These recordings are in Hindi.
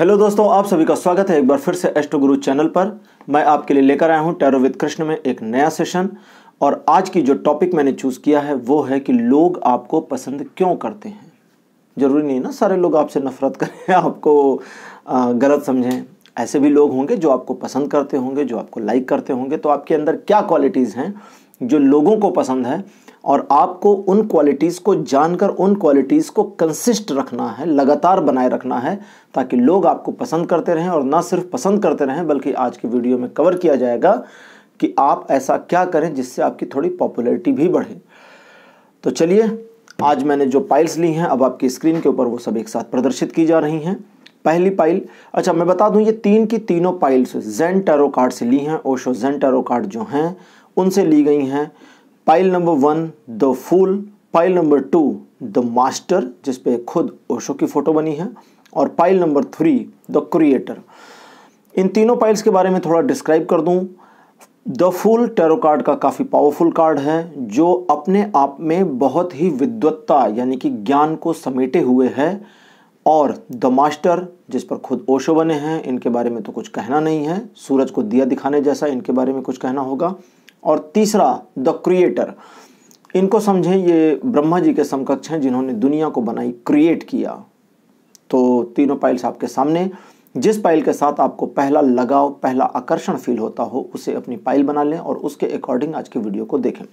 हेलो दोस्तों आप सभी का स्वागत है एक बार फिर से एस्ट्रो गुरु चैनल पर मैं आपके लिए लेकर आया हूं टैरो विद कृष्ण में एक नया सेशन और आज की जो टॉपिक मैंने चूज किया है वो है कि लोग आपको पसंद क्यों करते हैं जरूरी नहीं ना सारे लोग आपसे नफरत करें आपको गलत समझें ऐसे भी लोग होंगे जो आपको पसंद करते होंगे जो आपको लाइक करते होंगे तो आपके अंदर क्या क्वालिटीज़ हैं जो लोगों को पसंद है और आपको उन क्वालिटीज़ को जानकर उन क्वालिटीज़ को कंसिस्ट रखना है लगातार बनाए रखना है ताकि लोग आपको पसंद करते रहें और ना सिर्फ पसंद करते रहें बल्कि आज की वीडियो में कवर किया जाएगा कि आप ऐसा क्या करें जिससे आपकी थोड़ी पॉपुलैरिटी भी बढ़े तो चलिए आज मैंने जो पाइल्स ली हैं अब आपकी स्क्रीन के ऊपर वो सब एक साथ प्रदर्शित की जा रही हैं पहली पाइल अच्छा मैं बता दूं ये तीन की तीनों पाइल्स जेन टैरो कार्ड से ली हैं ओशो जेन टैरो कार्ड जो हैं उनसे ली गई हैं pile number one the fool pile number two the master जिसपे खुद ओशो की फ़ोटो बनी है और pile number three the creator इन तीनों पाइल्स के बारे में थोड़ा डिस्क्राइब कर दूं द फूल टेरो कार्ड का काफ़ी पावरफुल कार्ड है जो अपने आप में बहुत ही विद्वत्ता यानी कि ज्ञान को समेटे हुए है और द मास्टर जिस पर खुद ओशो बने हैं इनके बारे में तो कुछ कहना नहीं है सूरज को दिया दिखाने जैसा इनके बारे में कुछ कहना होगा और तीसरा द क्रिएटर इनको समझें ये ब्रह्मा जी के समकक्ष हैं जिन्होंने दुनिया को बनाई क्रिएट किया तो तीनों पाइल्स आपके सामने जिस पाइल के साथ आपको पहला लगाव पहला आकर्षण फील होता हो उसे अपनी पाइल बना लें और उसके अकॉर्डिंग आज की वीडियो को देखें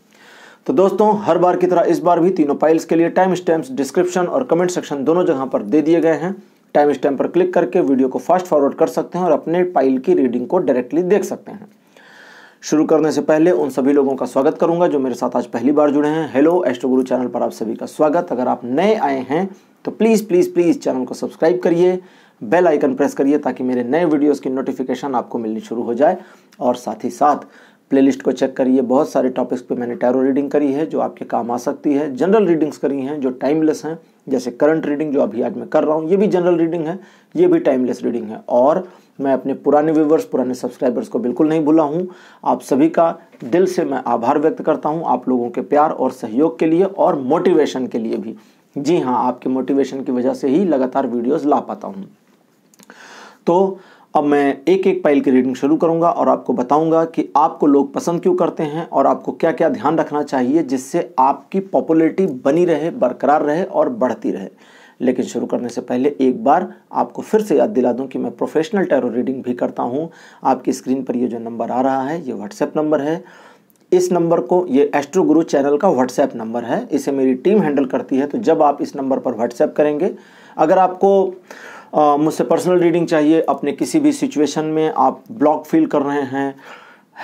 तो दोस्तों हर बार की तरह इस बार भी तीनों पाइल्स के लिए टाइम स्टैम्प्स डिस्क्रिप्शन और कमेंट सेक्शन दोनों जगह पर दे दिए गए हैं टाइम स्टैम्प पर क्लिक करके वीडियो को फास्ट फॉरवर्ड कर सकते हैं और अपने पाइल की रीडिंग को डायरेक्टली देख सकते हैं शुरू करने से पहले उन सभी लोगों का स्वागत करूंगा जो मेरे साथ आज पहली बार जुड़े हैं हेलो एस्ट्रो गुरु चैनल पर आप सभी का स्वागत अगर आप नए आए हैं तो प्लीज़ प्लीज़ प्लीज़ चैनल को सब्सक्राइब करिए बेल आइकन प्रेस करिए ताकि मेरे नए वीडियोस की नोटिफिकेशन आपको मिलनी शुरू हो जाए और साथ ही साथ प्लेलिस्ट को चेक करिए बहुत सारे टॉपिक्स पे मैंने टैरो रीडिंग करी है जो आपके काम आ सकती है जनरल रीडिंग्स करी हैं जो टाइमलेस हैं जैसे करंट रीडिंग जो अभी आज मैं कर रहा हूँ ये भी जनरल रीडिंग है ये भी टाइमलेस रीडिंग है और मैं अपने पुराने व्यूवर्स पुराने सब्सक्राइबर्स को बिल्कुल नहीं भूला हूँ आप सभी का दिल से मैं आभार व्यक्त करता हूँ आप लोगों के प्यार और सहयोग के लिए और मोटिवेशन के लिए भी जी हाँ आपके मोटिवेशन की वजह से ही लगातार वीडियोस ला पाता हूँ तो अब मैं एक एक पाइल की रीडिंग शुरू करूंगा और आपको बताऊंगा कि आपको लोग पसंद क्यों करते हैं और आपको क्या क्या ध्यान रखना चाहिए जिससे आपकी पॉपुलरिटी बनी रहे बरकरार रहे और बढ़ती रहे लेकिन शुरू करने से पहले एक बार आपको फिर से याद दिला दूं कि मैं प्रोफेशनल टैरो रीडिंग भी करता हूं आपकी स्क्रीन पर ये जो नंबर आ रहा है ये व्हाट्सएप नंबर है इस नंबर को ये एस्ट्रो गुरु चैनल का व्हाट्सएप नंबर है इसे मेरी टीम हैंडल करती है तो जब आप इस नंबर पर व्हाट्सएप करेंगे अगर आपको मुझसे पर्सनल रीडिंग चाहिए अपने किसी भी सिचुएशन में आप ब्लॉक फील कर रहे हैं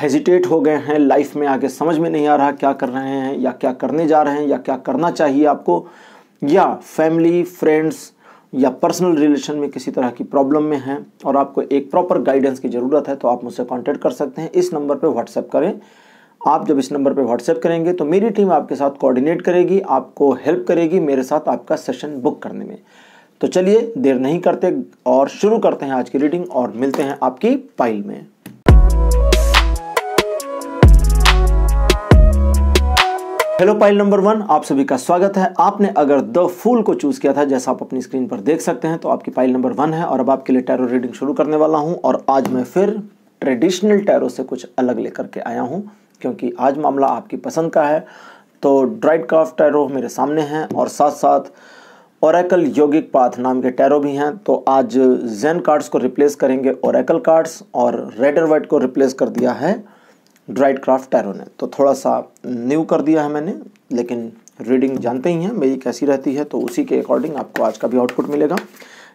हेजिटेट हो गए हैं लाइफ में आगे समझ में नहीं आ रहा क्या कर रहे हैं या क्या करने जा रहे हैं या क्या करना चाहिए आपको या फैमिली फ्रेंड्स या पर्सनल रिलेशन में किसी तरह की प्रॉब्लम में हैं और आपको एक प्रॉपर गाइडेंस की ज़रूरत है तो आप मुझसे कांटेक्ट कर सकते हैं इस नंबर पर व्हाट्सएप करें आप जब इस नंबर पर व्हाट्सएप करेंगे तो मेरी टीम आपके साथ कोऑर्डिनेट करेगी आपको हेल्प करेगी मेरे साथ आपका सेशन बुक करने में तो चलिए देर नहीं करते और शुरू करते हैं आज की रीडिंग और मिलते हैं आपकी फाइल में हेलो पाइल नंबर वन आप सभी का स्वागत है आपने अगर द फूल को चूज किया था जैसा आप अपनी स्क्रीन पर देख सकते हैं तो आपकी पाइल नंबर वन है और अब आपके लिए टैरो रीडिंग शुरू करने वाला हूं और आज मैं फिर ट्रेडिशनल टैरो से कुछ अलग लेकर के आया हूं क्योंकि आज मामला आपकी पसंद का है तो ड्राइड क्राफ्ट टैरो मेरे सामने हैं और साथ साथ औरकल योगिक पाथ नाम के टैरो भी हैं तो आज जैन कार्ड्स को रिप्लेस करेंगे औरकल कार्ड्स और रेड वाइट को रिप्लेस कर दिया है ड्राइड क्राफ्ट टैरो ने तो थोड़ा सा न्यू कर दिया है मैंने लेकिन रीडिंग जानते ही हैं मेरी कैसी रहती है तो उसी के अकॉर्डिंग आपको आज का भी आउटपुट मिलेगा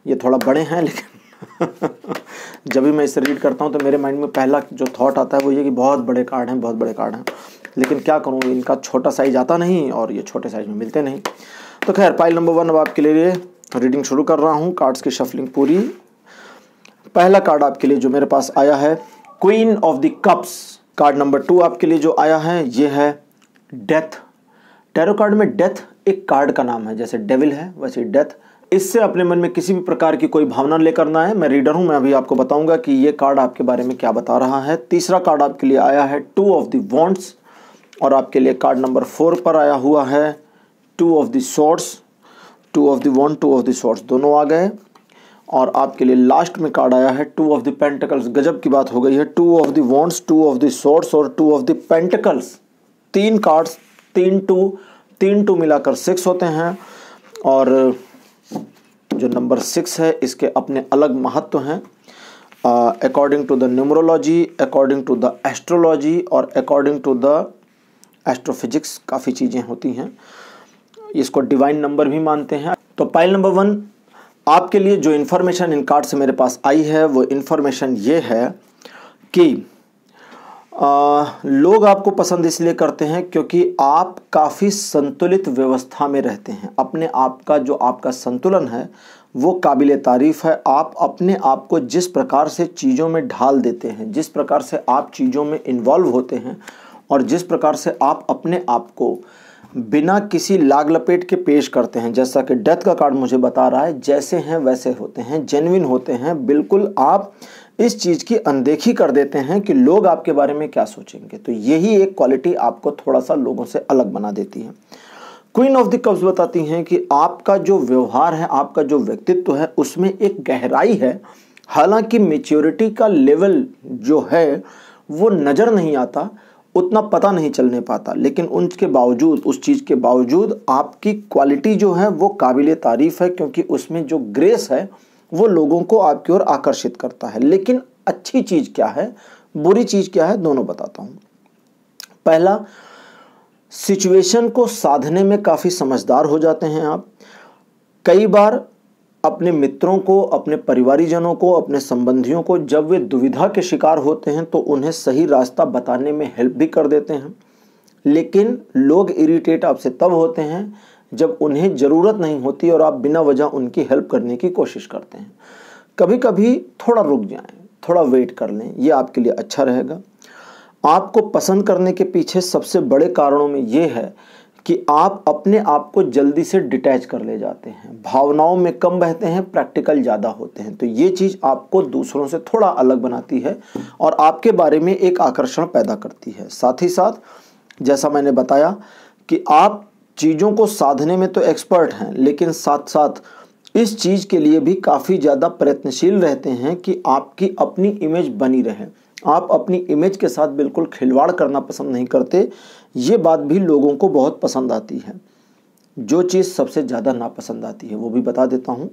ये थोड़ा बड़े हैं लेकिन जब भी मैं इसे रीड करता हूँ तो मेरे माइंड में पहला जो थाट आता है वो ये कि बहुत बड़े कार्ड हैं बहुत बड़े कार्ड हैं लेकिन क्या करूँ इनका छोटा साइज आता नहीं और ये छोटे साइज में मिलते नहीं तो खैर पाइल नंबर वन अब आपके लिए रीडिंग शुरू कर रहा हूँ कार्ड्स की शफलिंग पूरी पहला कार्ड आपके लिए जो मेरे पास आया है queen of the cups card number two आपके लिए जो आया है ये है डेथ टैरो कार्ड में डेथ एक कार्ड का नाम है जैसे डेविल है वैसे डेथ इससे अपने मन में किसी भी प्रकार की कोई भावना लेकर ना है मैं रीडर हूं मैं अभी आपको बताऊंगा कि ये कार्ड आपके बारे में क्या बता रहा है तीसरा कार्ड आपके लिए आया है टू ऑफ दी वॉन्ट्स और आपके लिए कार्ड नंबर फोर पर आया हुआ है two of the swords two of the two of the swords दोनों आ गए और आपके लिए लास्ट में कार्ड आया है टू ऑफ द पेंटिकल्स गजब की बात हो गई है two of the wands two of the swords और टू ऑफ द पेंटिकल्स तीन कार्ड्स तीन टू तीन टू मिलाकर सिक्स होते हैं और जो नंबर सिक्स है इसके अपने अलग महत्व हैं according to the numerology according to the astrology और अकॉर्डिंग टू द एस्ट्रोफिजिक्स काफ़ी चीज़ें होती हैं इसको डिवाइन नंबर भी मानते हैं तो पाइल नंबर वन आपके लिए जो इन्फॉर्मेशन इन कार्ड से मेरे पास आई है वो इन्फॉर्मेशन ये है कि आ, लोग आपको पसंद इसलिए करते हैं क्योंकि आप काफ़ी संतुलित व्यवस्था में रहते हैं अपने आप का जो आपका संतुलन है वो काबिल तारीफ़ है आप अपने आप को जिस प्रकार से चीज़ों में ढाल देते हैं जिस प्रकार से आप चीज़ों में इन्वॉल्व होते हैं और जिस प्रकार से आप अपने आप को बिना किसी लाग लपेट के पेश करते हैं जैसा कि डेथ का कार्ड मुझे बता रहा है जैसे हैं वैसे होते हैं जेनविन होते हैं बिल्कुल आप इस चीज़ की अनदेखी कर देते हैं कि लोग आपके बारे में क्या सोचेंगे तो यही एक क्वालिटी आपको थोड़ा सा लोगों से अलग बना देती है क्वीन ऑफ द कप्स बताती हैं कि आपका जो व्यवहार है आपका जो व्यक्तित्व है उसमें एक गहराई है हालांकि मेच्योरिटी का लेवल जो है वो नज़र नहीं आता उतना पता नहीं चलने पाता लेकिन उनके बावजूद उस चीज़ के बावजूद आपकी क्वालिटी जो है वो काबिल तारीफ़ है क्योंकि उसमें जो ग्रेस है वो लोगों को आपकी ओर आकर्षित करता है लेकिन अच्छी चीज़ क्या है बुरी चीज़ क्या है दोनों बताता हूँ पहला सिचुएशन को साधने में काफ़ी समझदार हो जाते हैं आप कई बार अपने मित्रों को अपने परिवारजनों को अपने संबंधियों को जब वे दुविधा के शिकार होते हैं तो उन्हें सही रास्ता बताने में हेल्प भी कर देते हैं लेकिन लोग इरिटेट आपसे तब होते हैं जब उन्हें ज़रूरत नहीं होती और आप बिना वजह उनकी हेल्प करने की कोशिश करते हैं कभी कभी थोड़ा रुक जाएं थोड़ा वेट कर लें ये आपके लिए अच्छा रहेगा आपको पसंद करने के पीछे सबसे बड़े कारणों में ये है कि आप अपने आप को जल्दी से डिटैच कर ले जाते हैं भावनाओं में कम बहते हैं प्रैक्टिकल ज़्यादा होते हैं तो ये चीज़ आपको दूसरों से थोड़ा अलग बनाती है और आपके बारे में एक आकर्षण पैदा करती है साथ ही साथ जैसा मैंने बताया कि आप चीज़ों को साधने में तो एक्सपर्ट हैं लेकिन साथ साथ इस चीज़ के लिए भी काफ़ी ज़्यादा प्रयत्नशील रहते हैं कि आपकी अपनी इमेज बनी रहे आप अपनी इमेज के साथ बिल्कुल खिलवाड़ करना पसंद नहीं करते ये बात भी लोगों को बहुत पसंद आती है जो चीज़ सबसे ज़्यादा नापसंद आती है वो भी बता देता हूँ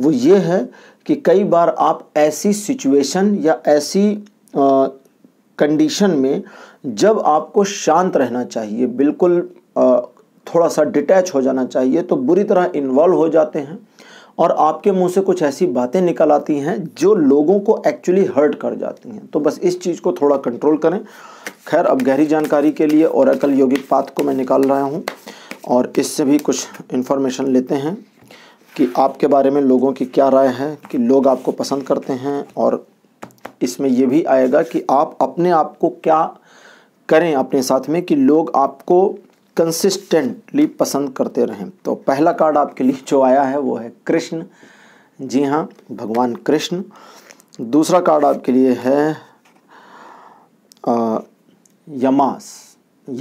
वो ये है कि कई बार आप ऐसी सिचुएशन या ऐसी कंडीशन में जब आपको शांत रहना चाहिए बिल्कुल आ, थोड़ा सा डिटैच हो जाना चाहिए तो बुरी तरह इन्वॉल्व हो जाते हैं और आपके मुंह से कुछ ऐसी बातें निकल आती हैं जो लोगों को एक्चुअली हर्ट कर जाती हैं तो बस इस चीज़ को थोड़ा कंट्रोल करें खैर अब गहरी जानकारी के लिए और अकल योगिक पात को मैं निकाल रहा हूँ और इससे भी कुछ इन्फॉर्मेशन लेते हैं कि आपके बारे में लोगों की क्या राय है कि लोग आपको पसंद करते हैं और इसमें यह भी आएगा कि आप अपने आप को क्या करें अपने साथ में कि लोग आपको कंसिस्टेंटली पसंद करते रहें तो पहला कार्ड आपके लिए जो आया है वो है कृष्ण जी हाँ भगवान कृष्ण दूसरा कार्ड आपके लिए है यमास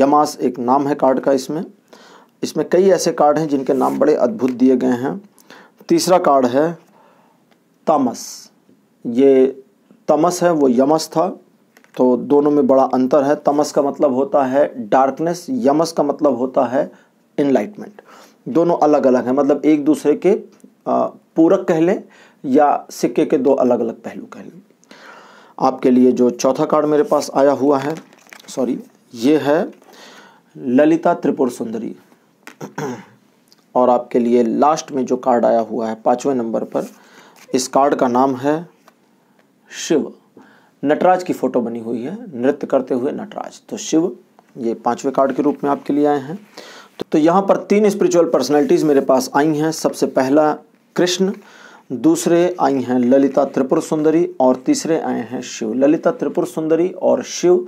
यमास एक नाम है कार्ड का इसमें इसमें कई ऐसे कार्ड हैं जिनके नाम बड़े अद्भुत दिए गए हैं तीसरा कार्ड है तमस ये तमस है वो यमस था तो दोनों में बड़ा अंतर है तमस का मतलब होता है डार्कनेस यमस का मतलब होता है इनलाइटमेंट दोनों अलग अलग हैं मतलब एक दूसरे के पूरक कह लें या सिक्के के दो अलग अलग पहलू कह लें आपके लिए जो चौथा कार्ड मेरे पास आया हुआ है सॉरी ये है ललिता त्रिपुर सुंदरी और आपके लिए लास्ट में जो कार्ड आया हुआ है पाँचवें नंबर पर इस कार्ड का नाम है शिव नटराज की फोटो बनी हुई है नृत्य करते हुए नटराज तो शिव ये पांचवे कार्ड के रूप में आपके लिए आए हैं तो, तो यहाँ पर तीन स्पिरिचुअल पर्सनैलिटीज़ मेरे पास आई हैं सबसे पहला कृष्ण दूसरे आई हैं ललिता त्रिपुर सुंदरी और तीसरे आए हैं शिव ललिता त्रिपुर सुंदरी और शिव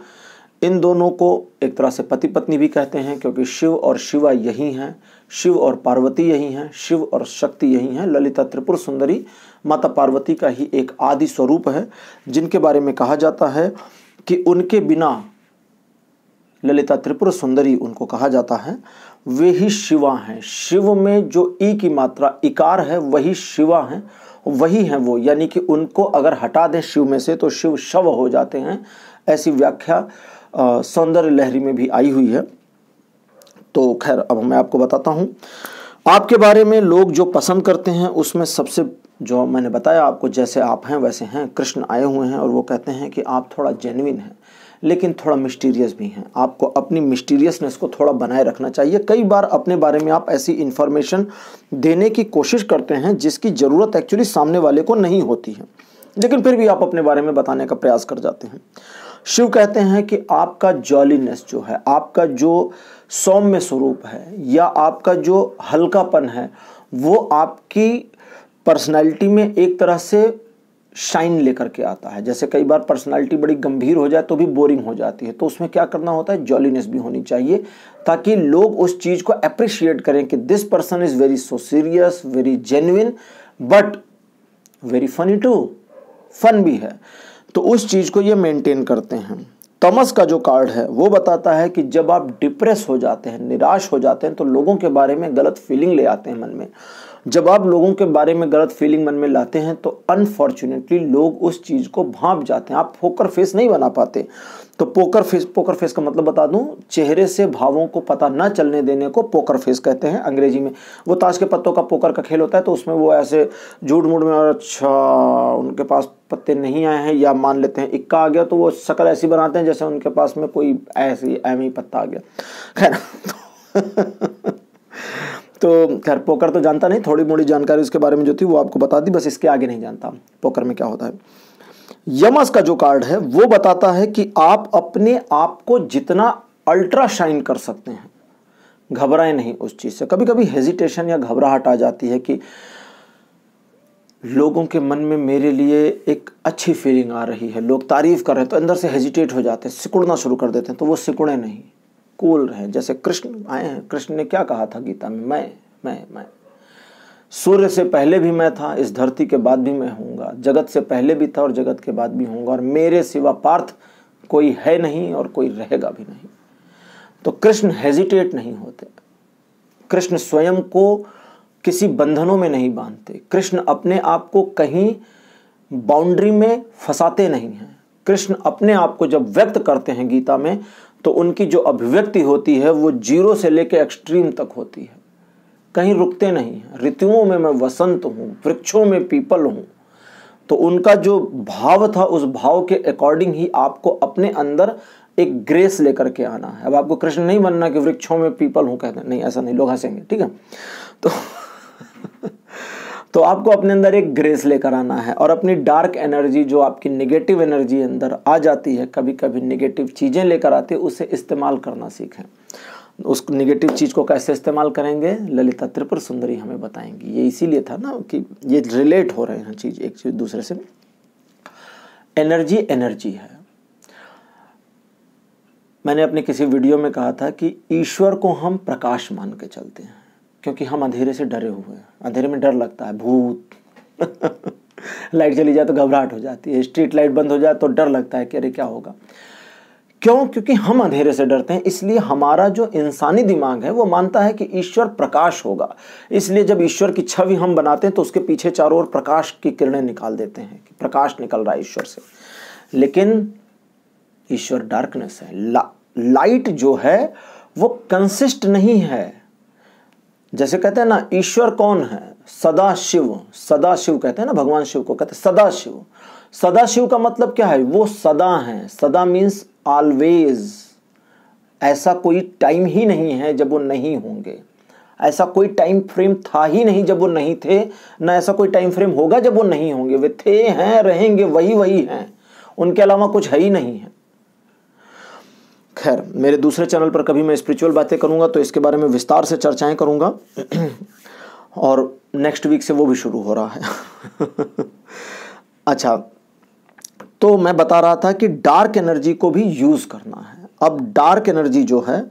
इन दोनों को एक तरह से पति पत्नी भी कहते हैं क्योंकि शिव और शिवा यही हैं शिव और पार्वती यही हैं शिव और शक्ति यही हैं ललिता त्रिपुर सुंदरी माता पार्वती का ही एक आदि स्वरूप है जिनके बारे में कहा जाता है कि उनके बिना ललिता त्रिपुर सुंदरी उनको कहा जाता है वे ही शिवा हैं शिव में जो ई की मात्रा इकार है वही शिवा हैं वही हैं वो यानी कि उनको अगर हटा दें शिव में से तो शिव शव हो जाते हैं ऐसी व्याख्या सौंदर्य लहरी में भी आई हुई है तो खैर अब मैं आपको बताता हूँ आपके बारे में लोग जो पसंद करते हैं उसमें सबसे जो मैंने बताया आपको जैसे आप हैं वैसे हैं कृष्ण आए हुए हैं और वो कहते हैं कि आप थोड़ा जेनविन हैं लेकिन थोड़ा मिस्टीरियस भी हैं आपको अपनी मिस्टीरियसनेस को थोड़ा बनाए रखना चाहिए कई बार अपने बारे में आप ऐसी इन्फॉर्मेशन देने की कोशिश करते हैं जिसकी ज़रूरत एक्चुअली सामने वाले को नहीं होती है लेकिन फिर भी आप अपने बारे में बताने का प्रयास कर जाते हैं शिव कहते हैं कि आपका जॉलीनेस जो है आपका जो सौम्य स्वरूप है या आपका जो हल्कापन है वो आपकी पर्सनालिटी में एक तरह से शाइन लेकर के आता है जैसे कई बार पर्सनालिटी बड़ी गंभीर हो जाए तो भी बोरिंग हो जाती है तो उसमें क्या करना होता है जॉलीनेस भी होनी चाहिए ताकि लोग उस चीज़ को अप्रिशिएट करें कि this person is very so serious very genuine but very funny too fun भी है तो उस चीज़ को ये मेंटेन करते हैं तमस का जो कार्ड है वो बताता है कि जब आप डिप्रेस हो जाते हैं निराश हो जाते हैं तो लोगों के बारे में गलत फीलिंग ले आते हैं मन में जब आप लोगों के बारे में गलत फीलिंग मन में लाते हैं तो अनफॉर्चुनेटली लोग उस चीज़ को भाप जाते हैं आप पोकर फेस नहीं बना पाते तो पोकर फेस पोकर फेस का मतलब बता दूं चेहरे से भावों को पता ना चलने देने को पोकर फेस कहते हैं अंग्रेजी में वो ताश के पत्तों का पोकर का खेल होता है तो उसमें वो ऐसे झूठ मूड में और अच्छा उनके पास पत्ते नहीं आए हैं या मान लेते हैं इक्का आ गया तो वो शक्ल ऐसी बनाते हैं जैसे उनके पास में कोई ऐसी एम ही पत्ता आ गया खैर तो तो खैर पोकर तो जानता नहीं थोड़ी मोड़ी जानकारी उसके बारे में जो थी वो आपको बता दी बस इसके आगे नहीं जानता पोकर में क्या होता है यमस का जो कार्ड है वो बताता है कि आप अपने आप को जितना अल्ट्रा शाइन कर सकते हैं घबराएं नहीं उस चीज़ से कभी कभी हेजिटेशन या घबराहट आ जाती है कि लोगों के मन में मेरे लिए एक अच्छी फीलिंग आ रही है लोग तारीफ़ कर रहे हैं तो अंदर से हेजिटेट हो जाते हैं सिकुड़ना शुरू कर देते हैं तो वो सिकुड़े नहीं व्याकुल रहे जैसे कृष्ण आए हैं कृष्ण ने क्या कहा था गीता में मैं मैं मैं सूर्य से पहले भी मैं था इस धरती के बाद भी मैं हूँ जगत से पहले भी था और जगत के बाद भी हूँ और मेरे सिवा पार्थ कोई है नहीं और कोई रहेगा भी नहीं तो कृष्ण हेजिटेट नहीं होते कृष्ण स्वयं को किसी बंधनों में नहीं बांधते कृष्ण अपने आप को कहीं बाउंड्री में फंसाते नहीं हैं कृष्ण अपने आप को जब व्यक्त करते हैं गीता में तो उनकी जो अभिव्यक्ति होती है वो जीरो से लेकर एक्सट्रीम तक होती है कहीं रुकते नहीं हैं ऋतुओं में मैं वसंत हूँ वृक्षों में पीपल हूँ तो उनका जो भाव था उस भाव के अकॉर्डिंग ही आपको अपने अंदर एक ग्रेस लेकर के आना है अब आपको कृष्ण नहीं बनना कि वृक्षों में पीपल हूँ कहते नहीं ऐसा नहीं लोग हंसेंगे ठीक है तो तो आपको अपने अंदर एक ग्रेस लेकर आना है और अपनी डार्क एनर्जी जो आपकी निगेटिव एनर्जी अंदर आ जाती है कभी कभी निगेटिव चीज़ें लेकर आती है उसे इस्तेमाल करना सीखें उस निगेटिव चीज़ को कैसे इस्तेमाल करेंगे ललिता त्रिपुर सुंदरी हमें बताएंगी ये इसीलिए था ना कि ये रिलेट हो रहे हैं चीज़ एक चीज़ दूसरे से एनर्जी एनर्जी है मैंने अपने किसी वीडियो में कहा था कि ईश्वर को हम प्रकाश मान के चलते हैं क्योंकि हम अंधेरे से डरे हुए हैं अंधेरे में डर लगता है भूत लाइट चली जाए तो घबराहट हो जाती है स्ट्रीट लाइट बंद हो जाए तो डर लगता है कि अरे क्या होगा क्यों क्योंकि हम अंधेरे से डरते हैं इसलिए हमारा जो इंसानी दिमाग है वो मानता है कि ईश्वर प्रकाश होगा इसलिए जब ईश्वर की छवि हम बनाते हैं तो उसके पीछे चारों ओर प्रकाश की किरणें निकाल देते हैं कि प्रकाश निकल रहा है ईश्वर से लेकिन ईश्वर डार्कनेस है ला, लाइट जो है वो कंसिस्ट नहीं है जैसे कहते हैं ना ईश्वर कौन है सदा शिव सदा शिव कहते हैं ना भगवान शिव को कहते हैं सदा शिव सदा शिव का मतलब क्या है वो सदा है सदा मीन्स ऑलवेज ऐसा कोई टाइम ही नहीं है जब वो नहीं होंगे ऐसा कोई टाइम फ्रेम था ही नहीं जब वो नहीं थे ना ऐसा कोई टाइम फ्रेम होगा जब वो नहीं होंगे वे थे हैं रहेंगे वही वही हैं उनके अलावा कुछ है ही नहीं है खैर मेरे दूसरे चैनल पर कभी मैं स्पिरिचुअल बातें करूंगा तो इसके बारे में विस्तार से चर्चाएं करूंगा और नेक्स्ट वीक से वो भी शुरू हो रहा है अच्छा तो मैं बता रहा था कि डार्क एनर्जी को भी यूज़ करना है अब डार्क एनर्जी जो है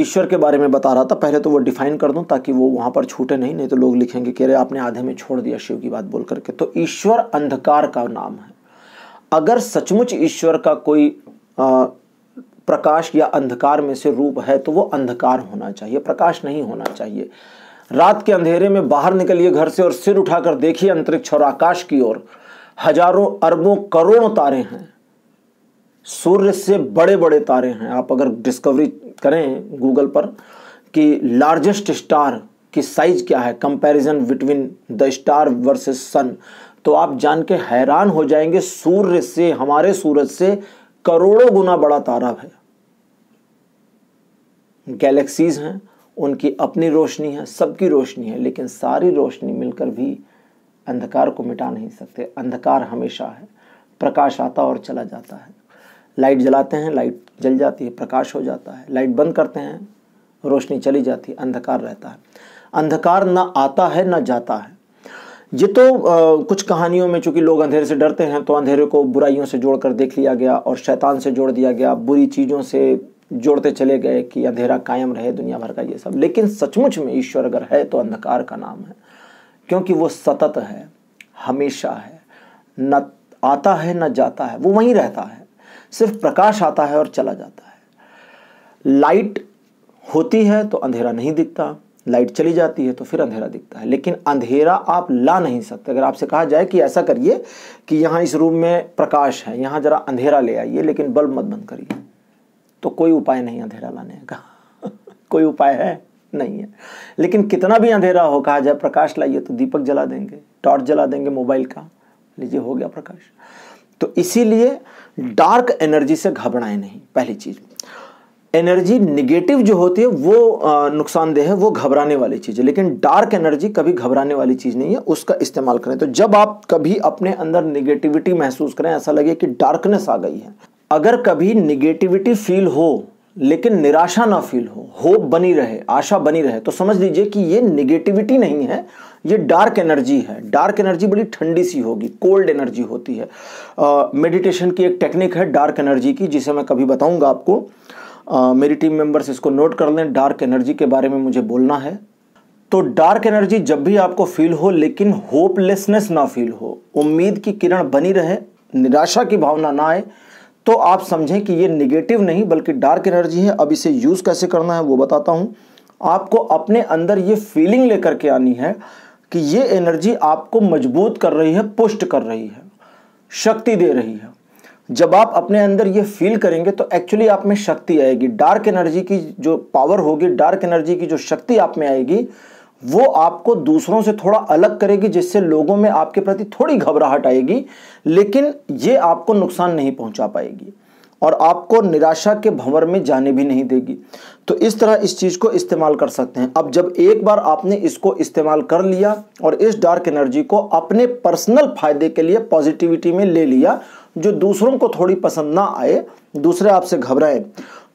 ईश्वर के बारे में बता रहा था पहले तो वो डिफाइन कर दूं ताकि वो वहां पर छूटे नहीं नहीं तो लोग लिखेंगे कि अरे आपने आधे में छोड़ दिया शिव की बात बोल करके तो ईश्वर अंधकार का नाम है अगर सचमुच ईश्वर का कोई आ, प्रकाश या अंधकार में से रूप है तो वो अंधकार होना चाहिए प्रकाश नहीं होना चाहिए रात के अंधेरे में बाहर निकलिए घर से और सिर उठाकर देखिए अंतरिक्ष और आकाश की ओर हजारों अरबों करोड़ों तारे हैं सूर्य से बड़े बड़े तारे हैं आप अगर डिस्कवरी करें गूगल पर कि लार्जेस्ट स्टार की साइज क्या है comparison between the star versus sun तो आप जान के हैरान हो जाएंगे सूर्य से हमारे सूरज से करोड़ों गुना बड़ा तारा है गैलेक्सीज़ हैं हम्म। उनकी अपनी रोशनी है सबकी रोशनी है लेकिन सारी रोशनी मिलकर भी अंधकार को मिटा नहीं सकते अंधकार हमेशा है प्रकाश आता और चला जाता है लाइट जलाते हैं लाइट जल जाती है प्रकाश हो जाता है लाइट बंद करते हैं रोशनी चली जाती है अंधकार रहता है अंधकार ना आता है ना जाता है ये तो आ, कुछ कहानियों में चूंकि लोग अंधेरे से डरते हैं तो अंधेरे को बुराइयों से जोड़कर देख लिया गया और शैतान से जोड़ दिया गया बुरी चीज़ों से जोड़ते चले गए कि अंधेरा कायम रहे दुनिया भर का ये सब लेकिन सचमुच में ईश्वर अगर है तो अंधकार का नाम है क्योंकि वो सतत है हमेशा है न आता है न जाता है वो वहीं रहता है सिर्फ प्रकाश आता है और चला जाता है लाइट होती है तो अंधेरा नहीं दिखता लाइट चली जाती है तो फिर अंधेरा दिखता है लेकिन अंधेरा आप ला नहीं सकते अगर आपसे कहा जाए कि ऐसा करिए कि यहाँ इस रूम में प्रकाश है यहाँ ज़रा अंधेरा ले आइए लेकिन बल्ब मत बंद करिए तो कोई उपाय नहीं अंधेरा लाने का कोई उपाय है नहीं है लेकिन कितना भी अंधेरा हो कहा जाए प्रकाश लाइए तो दीपक जला देंगे टॉर्च जला देंगे मोबाइल का लीजिए हो गया प्रकाश तो इसीलिए डार्क एनर्जी से घबराएं नहीं पहली चीज़ एनर्जी निगेटिव जो होती है वो नुकसानदेह है वो घबराने वाली चीज़ है लेकिन डार्क एनर्जी कभी घबराने वाली चीज़ नहीं है उसका इस्तेमाल करें तो जब आप कभी अपने अंदर निगेटिविटी महसूस करें ऐसा लगे कि डार्कनेस आ गई है अगर कभी निगेटिविटी फील हो लेकिन निराशा ना फील हो होप बनी रहे आशा बनी रहे तो समझ लीजिए कि ये निगेटिविटी नहीं है ये डार्क एनर्जी है डार्क एनर्जी बड़ी ठंडी सी होगी कोल्ड एनर्जी होती है मेडिटेशन uh, की एक टेक्निक है डार्क एनर्जी की जिसे मैं कभी बताऊंगा आपको uh, मेरी टीम मेंबर्स इसको नोट कर लें डार्क एनर्जी के बारे में मुझे बोलना है तो डार्क एनर्जी जब भी आपको फील हो लेकिन होपलेसनेस ना फील हो उम्मीद की किरण बनी रहे निराशा की भावना ना आए तो आप समझें कि ये निगेटिव नहीं बल्कि डार्क एनर्जी है अब इसे यूज़ कैसे करना है वो बताता हूँ आपको अपने अंदर ये फीलिंग लेकर के आनी है कि ये एनर्जी आपको मजबूत कर रही है पुष्ट कर रही है शक्ति दे रही है जब आप अपने अंदर ये फील करेंगे तो एक्चुअली आप में शक्ति आएगी डार्क एनर्जी की जो पावर होगी डार्क एनर्जी की जो शक्ति आप में आएगी वो आपको दूसरों से थोड़ा अलग करेगी जिससे लोगों में आपके प्रति थोड़ी घबराहट आएगी लेकिन ये आपको नुकसान नहीं पहुंचा पाएगी और आपको निराशा के भंवर में जाने भी नहीं देगी तो इस तरह इस चीज़ को इस्तेमाल कर सकते हैं अब जब एक बार आपने इसको इस्तेमाल कर लिया और इस डार्क एनर्जी को अपने पर्सनल फायदे के लिए पॉजिटिविटी में ले लिया जो दूसरों को थोड़ी पसंद ना आए दूसरे आपसे घबराएं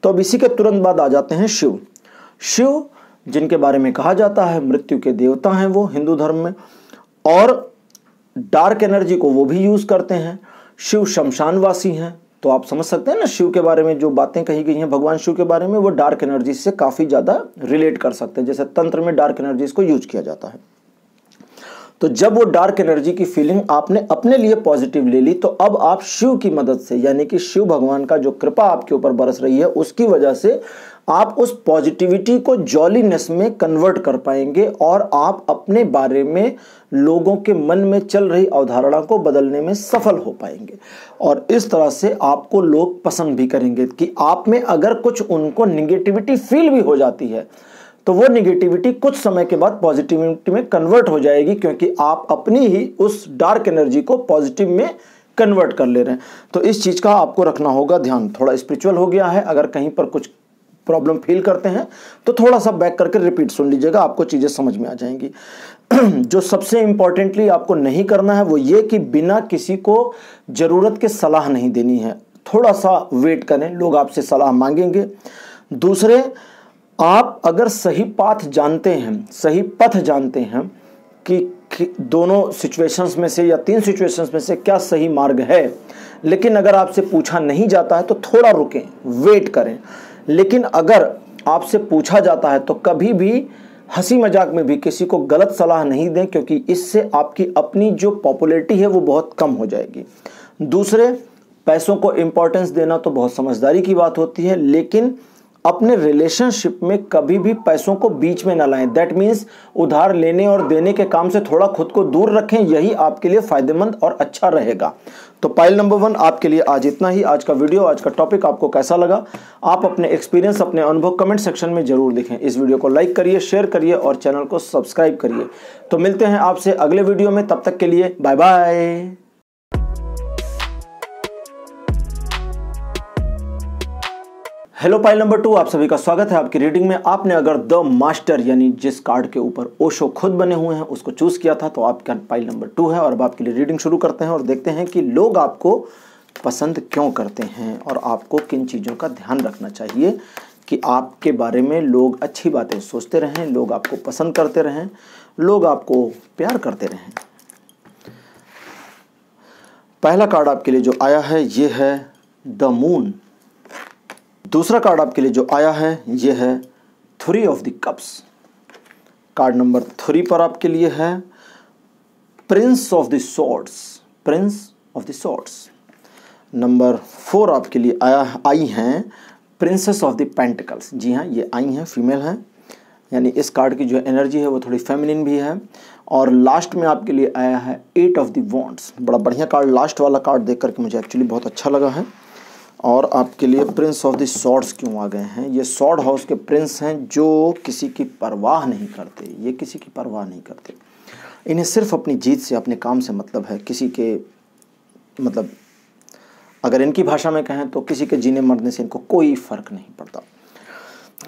तो अब इसी के तुरंत बाद आ जाते हैं शिव शिव जिनके बारे में कहा जाता है मृत्यु के देवता हैं वो हिंदू धर्म में और डार्क एनर्जी को वो भी यूज़ करते हैं शिव शमशानवासी हैं तो आप समझ सकते हैं ना शिव के बारे में जो बातें कही गई हैं भगवान शिव के बारे में वो डार्क एनर्जी से काफ़ी ज़्यादा रिलेट कर सकते हैं जैसे तंत्र में डार्क एनर्जी को यूज किया जाता है तो जब वो डार्क एनर्जी की फीलिंग आपने अपने लिए पॉजिटिव ले ली तो अब आप शिव की मदद से यानी कि शिव भगवान का जो कृपा आपके ऊपर बरस रही है उसकी वजह से आप उस पॉजिटिविटी को जॉलीनेस में कन्वर्ट कर पाएंगे और आप अपने बारे में लोगों के मन में चल रही अवधारणा को बदलने में सफल हो पाएंगे और इस तरह से आपको लोग पसंद भी करेंगे कि आप में अगर कुछ उनको निगेटिविटी फील भी हो जाती है तो वो निगेटिविटी कुछ समय के बाद पॉजिटिविटी में कन्वर्ट हो जाएगी क्योंकि आप अपनी ही उस डार्क एनर्जी को पॉजिटिव में कन्वर्ट कर ले रहे हैं तो इस चीज़ का आपको रखना होगा ध्यान थोड़ा स्पिरिचुअल हो गया है अगर कहीं पर कुछ प्रॉब्लम फील करते हैं तो थोड़ा सा बैक करके रिपीट सुन लीजिएगा आपको चीज़ें समझ में आ जाएंगी जो सबसे इम्पॉर्टेंटली आपको नहीं करना है वो ये कि बिना किसी को ज़रूरत के सलाह नहीं देनी है थोड़ा सा वेट करें लोग आपसे सलाह मांगेंगे दूसरे आप अगर सही पाथ जानते हैं सही पथ जानते हैं कि, कि दोनों सिचुएशंस में से या तीन सिचुएशंस में से क्या सही मार्ग है लेकिन अगर आपसे पूछा नहीं जाता है तो थोड़ा रुकें वेट करें लेकिन अगर आपसे पूछा जाता है तो कभी भी हंसी मजाक में भी किसी को गलत सलाह नहीं दें क्योंकि इससे आपकी अपनी जो पॉपुलरिटी है वो बहुत कम हो जाएगी दूसरे पैसों को इम्पोर्टेंस देना तो बहुत समझदारी की बात होती है लेकिन अपने रिलेशनशिप में कभी भी पैसों को बीच में ना लाएं दैट मीन्स उधार लेने और देने के काम से थोड़ा खुद को दूर रखें यही आपके लिए फ़ायदेमंद और अच्छा रहेगा तो पाइल नंबर वन आपके लिए आज इतना ही आज का वीडियो आज का टॉपिक आपको कैसा लगा आप अपने एक्सपीरियंस अपने अनुभव कमेंट सेक्शन में जरूर लिखें इस वीडियो को लाइक करिए शेयर करिए और चैनल को सब्सक्राइब करिए तो मिलते हैं आपसे अगले वीडियो में तब तक के लिए bye bye hello pile number two आप सभी का स्वागत है आपकी रीडिंग में आपने अगर द मास्टर यानी जिस कार्ड के ऊपर ओशो खुद बने हुए हैं उसको चूज किया था तो आपका पाइल नंबर टू है और अब आपके लिए रीडिंग शुरू करते हैं और देखते हैं कि लोग आपको पसंद क्यों करते हैं और आपको किन चीज़ों का ध्यान रखना चाहिए कि आपके बारे में लोग अच्छी बातें सोचते रहें लोग आपको पसंद करते रहें लोग आपको प्यार करते रहें पहला कार्ड आपके लिए जो आया है ये है द मून दूसरा कार्ड आपके लिए जो आया है ये है three of the cups card number three पर आपके लिए है prince of the swords prince of the swords number four आपके लिए आया आई हैं प्रिंसेस ऑफ द पेंटिकल्स जी हाँ ये आई हैं फीमेल हैं यानी इस कार्ड की जो एनर्जी है वो थोड़ी फेमिनिन भी है और लास्ट में आपके लिए आया है एट ऑफ द वॉन्ट्स बड़ा बढ़िया कार्ड लास्ट वाला कार्ड देख करके मुझे एक्चुअली बहुत अच्छा लगा है और आपके लिए प्रिंस ऑफ द शॉर्ट्स क्यों आ गए हैं ये शॉर्ट हाउस के प्रिंस हैं जो किसी की परवाह नहीं करते ये किसी की परवाह नहीं करते इन्हें सिर्फ अपनी जीत से अपने काम से मतलब है किसी के मतलब अगर इनकी भाषा में कहें तो किसी के जीने मरने से इनको कोई फ़र्क नहीं पड़ता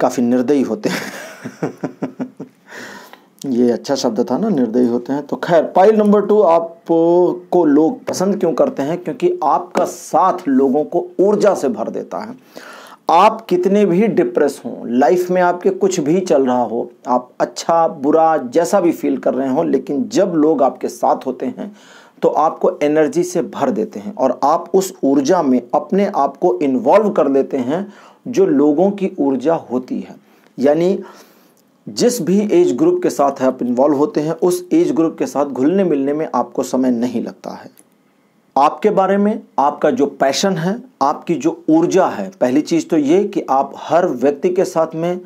काफ़ी निर्दयी होते हैं ये अच्छा शब्द था ना निर्दयी होते हैं तो खैर पाइल नंबर टू आप को लोग पसंद क्यों करते हैं क्योंकि आपका साथ लोगों को ऊर्जा से भर देता है आप कितने भी डिप्रेस हों लाइफ में आपके कुछ भी चल रहा हो आप अच्छा बुरा जैसा भी फील कर रहे हो लेकिन जब लोग आपके साथ होते हैं तो आपको एनर्जी से भर देते हैं और आप उस ऊर्जा में अपने आप को इन्वॉल्व कर लेते हैं जो लोगों की ऊर्जा होती है यानी जिस भी एज ग्रुप के साथ आप इन्वॉल्व होते हैं उस एज ग्रुप के साथ घुलने मिलने में आपको समय नहीं लगता है आपके बारे में आपका जो पैशन है आपकी जो ऊर्जा है पहली चीज़ तो ये कि आप हर व्यक्ति के साथ में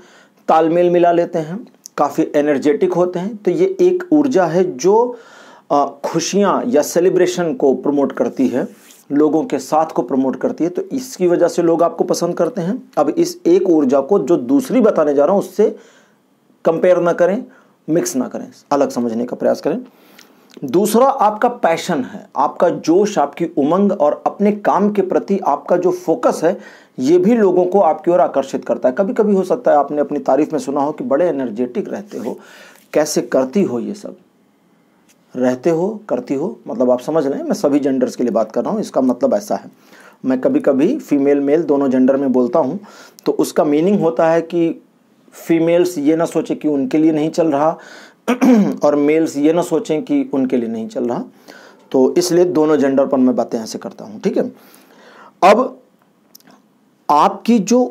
तालमेल मिला लेते हैं काफ़ी एनर्जेटिक होते हैं तो ये एक ऊर्जा है जो खुशियाँ या सेलिब्रेशन को प्रमोट करती है लोगों के साथ को प्रमोट करती है तो इसकी वजह से लोग आपको पसंद करते हैं अब इस एक ऊर्जा को जो दूसरी बताने जा रहा हूँ उससे कंपेयर ना करें मिक्स ना करें अलग समझने का प्रयास करें दूसरा आपका पैशन है आपका जोश आपकी उमंग और अपने काम के प्रति आपका जो फोकस है ये भी लोगों को आपकी ओर आकर्षित करता है कभी कभी हो सकता है आपने अपनी तारीफ में सुना हो कि बड़े एनर्जेटिक रहते हो कैसे करती हो ये सब रहते हो करती हो मतलब आप समझ लें मैं सभी जेंडर्स के लिए बात कर रहा हूँ इसका मतलब ऐसा है मैं कभी कभी फीमेल मेल दोनों जेंडर में बोलता हूँ तो उसका मीनिंग होता है कि फीमेल्स ये ना सोचें कि उनके लिए नहीं चल रहा और मेल्स ये ना सोचें कि उनके लिए नहीं चल रहा तो इसलिए दोनों जेंडर पर मैं बातें ऐसे करता हूँ ठीक है अब आपकी जो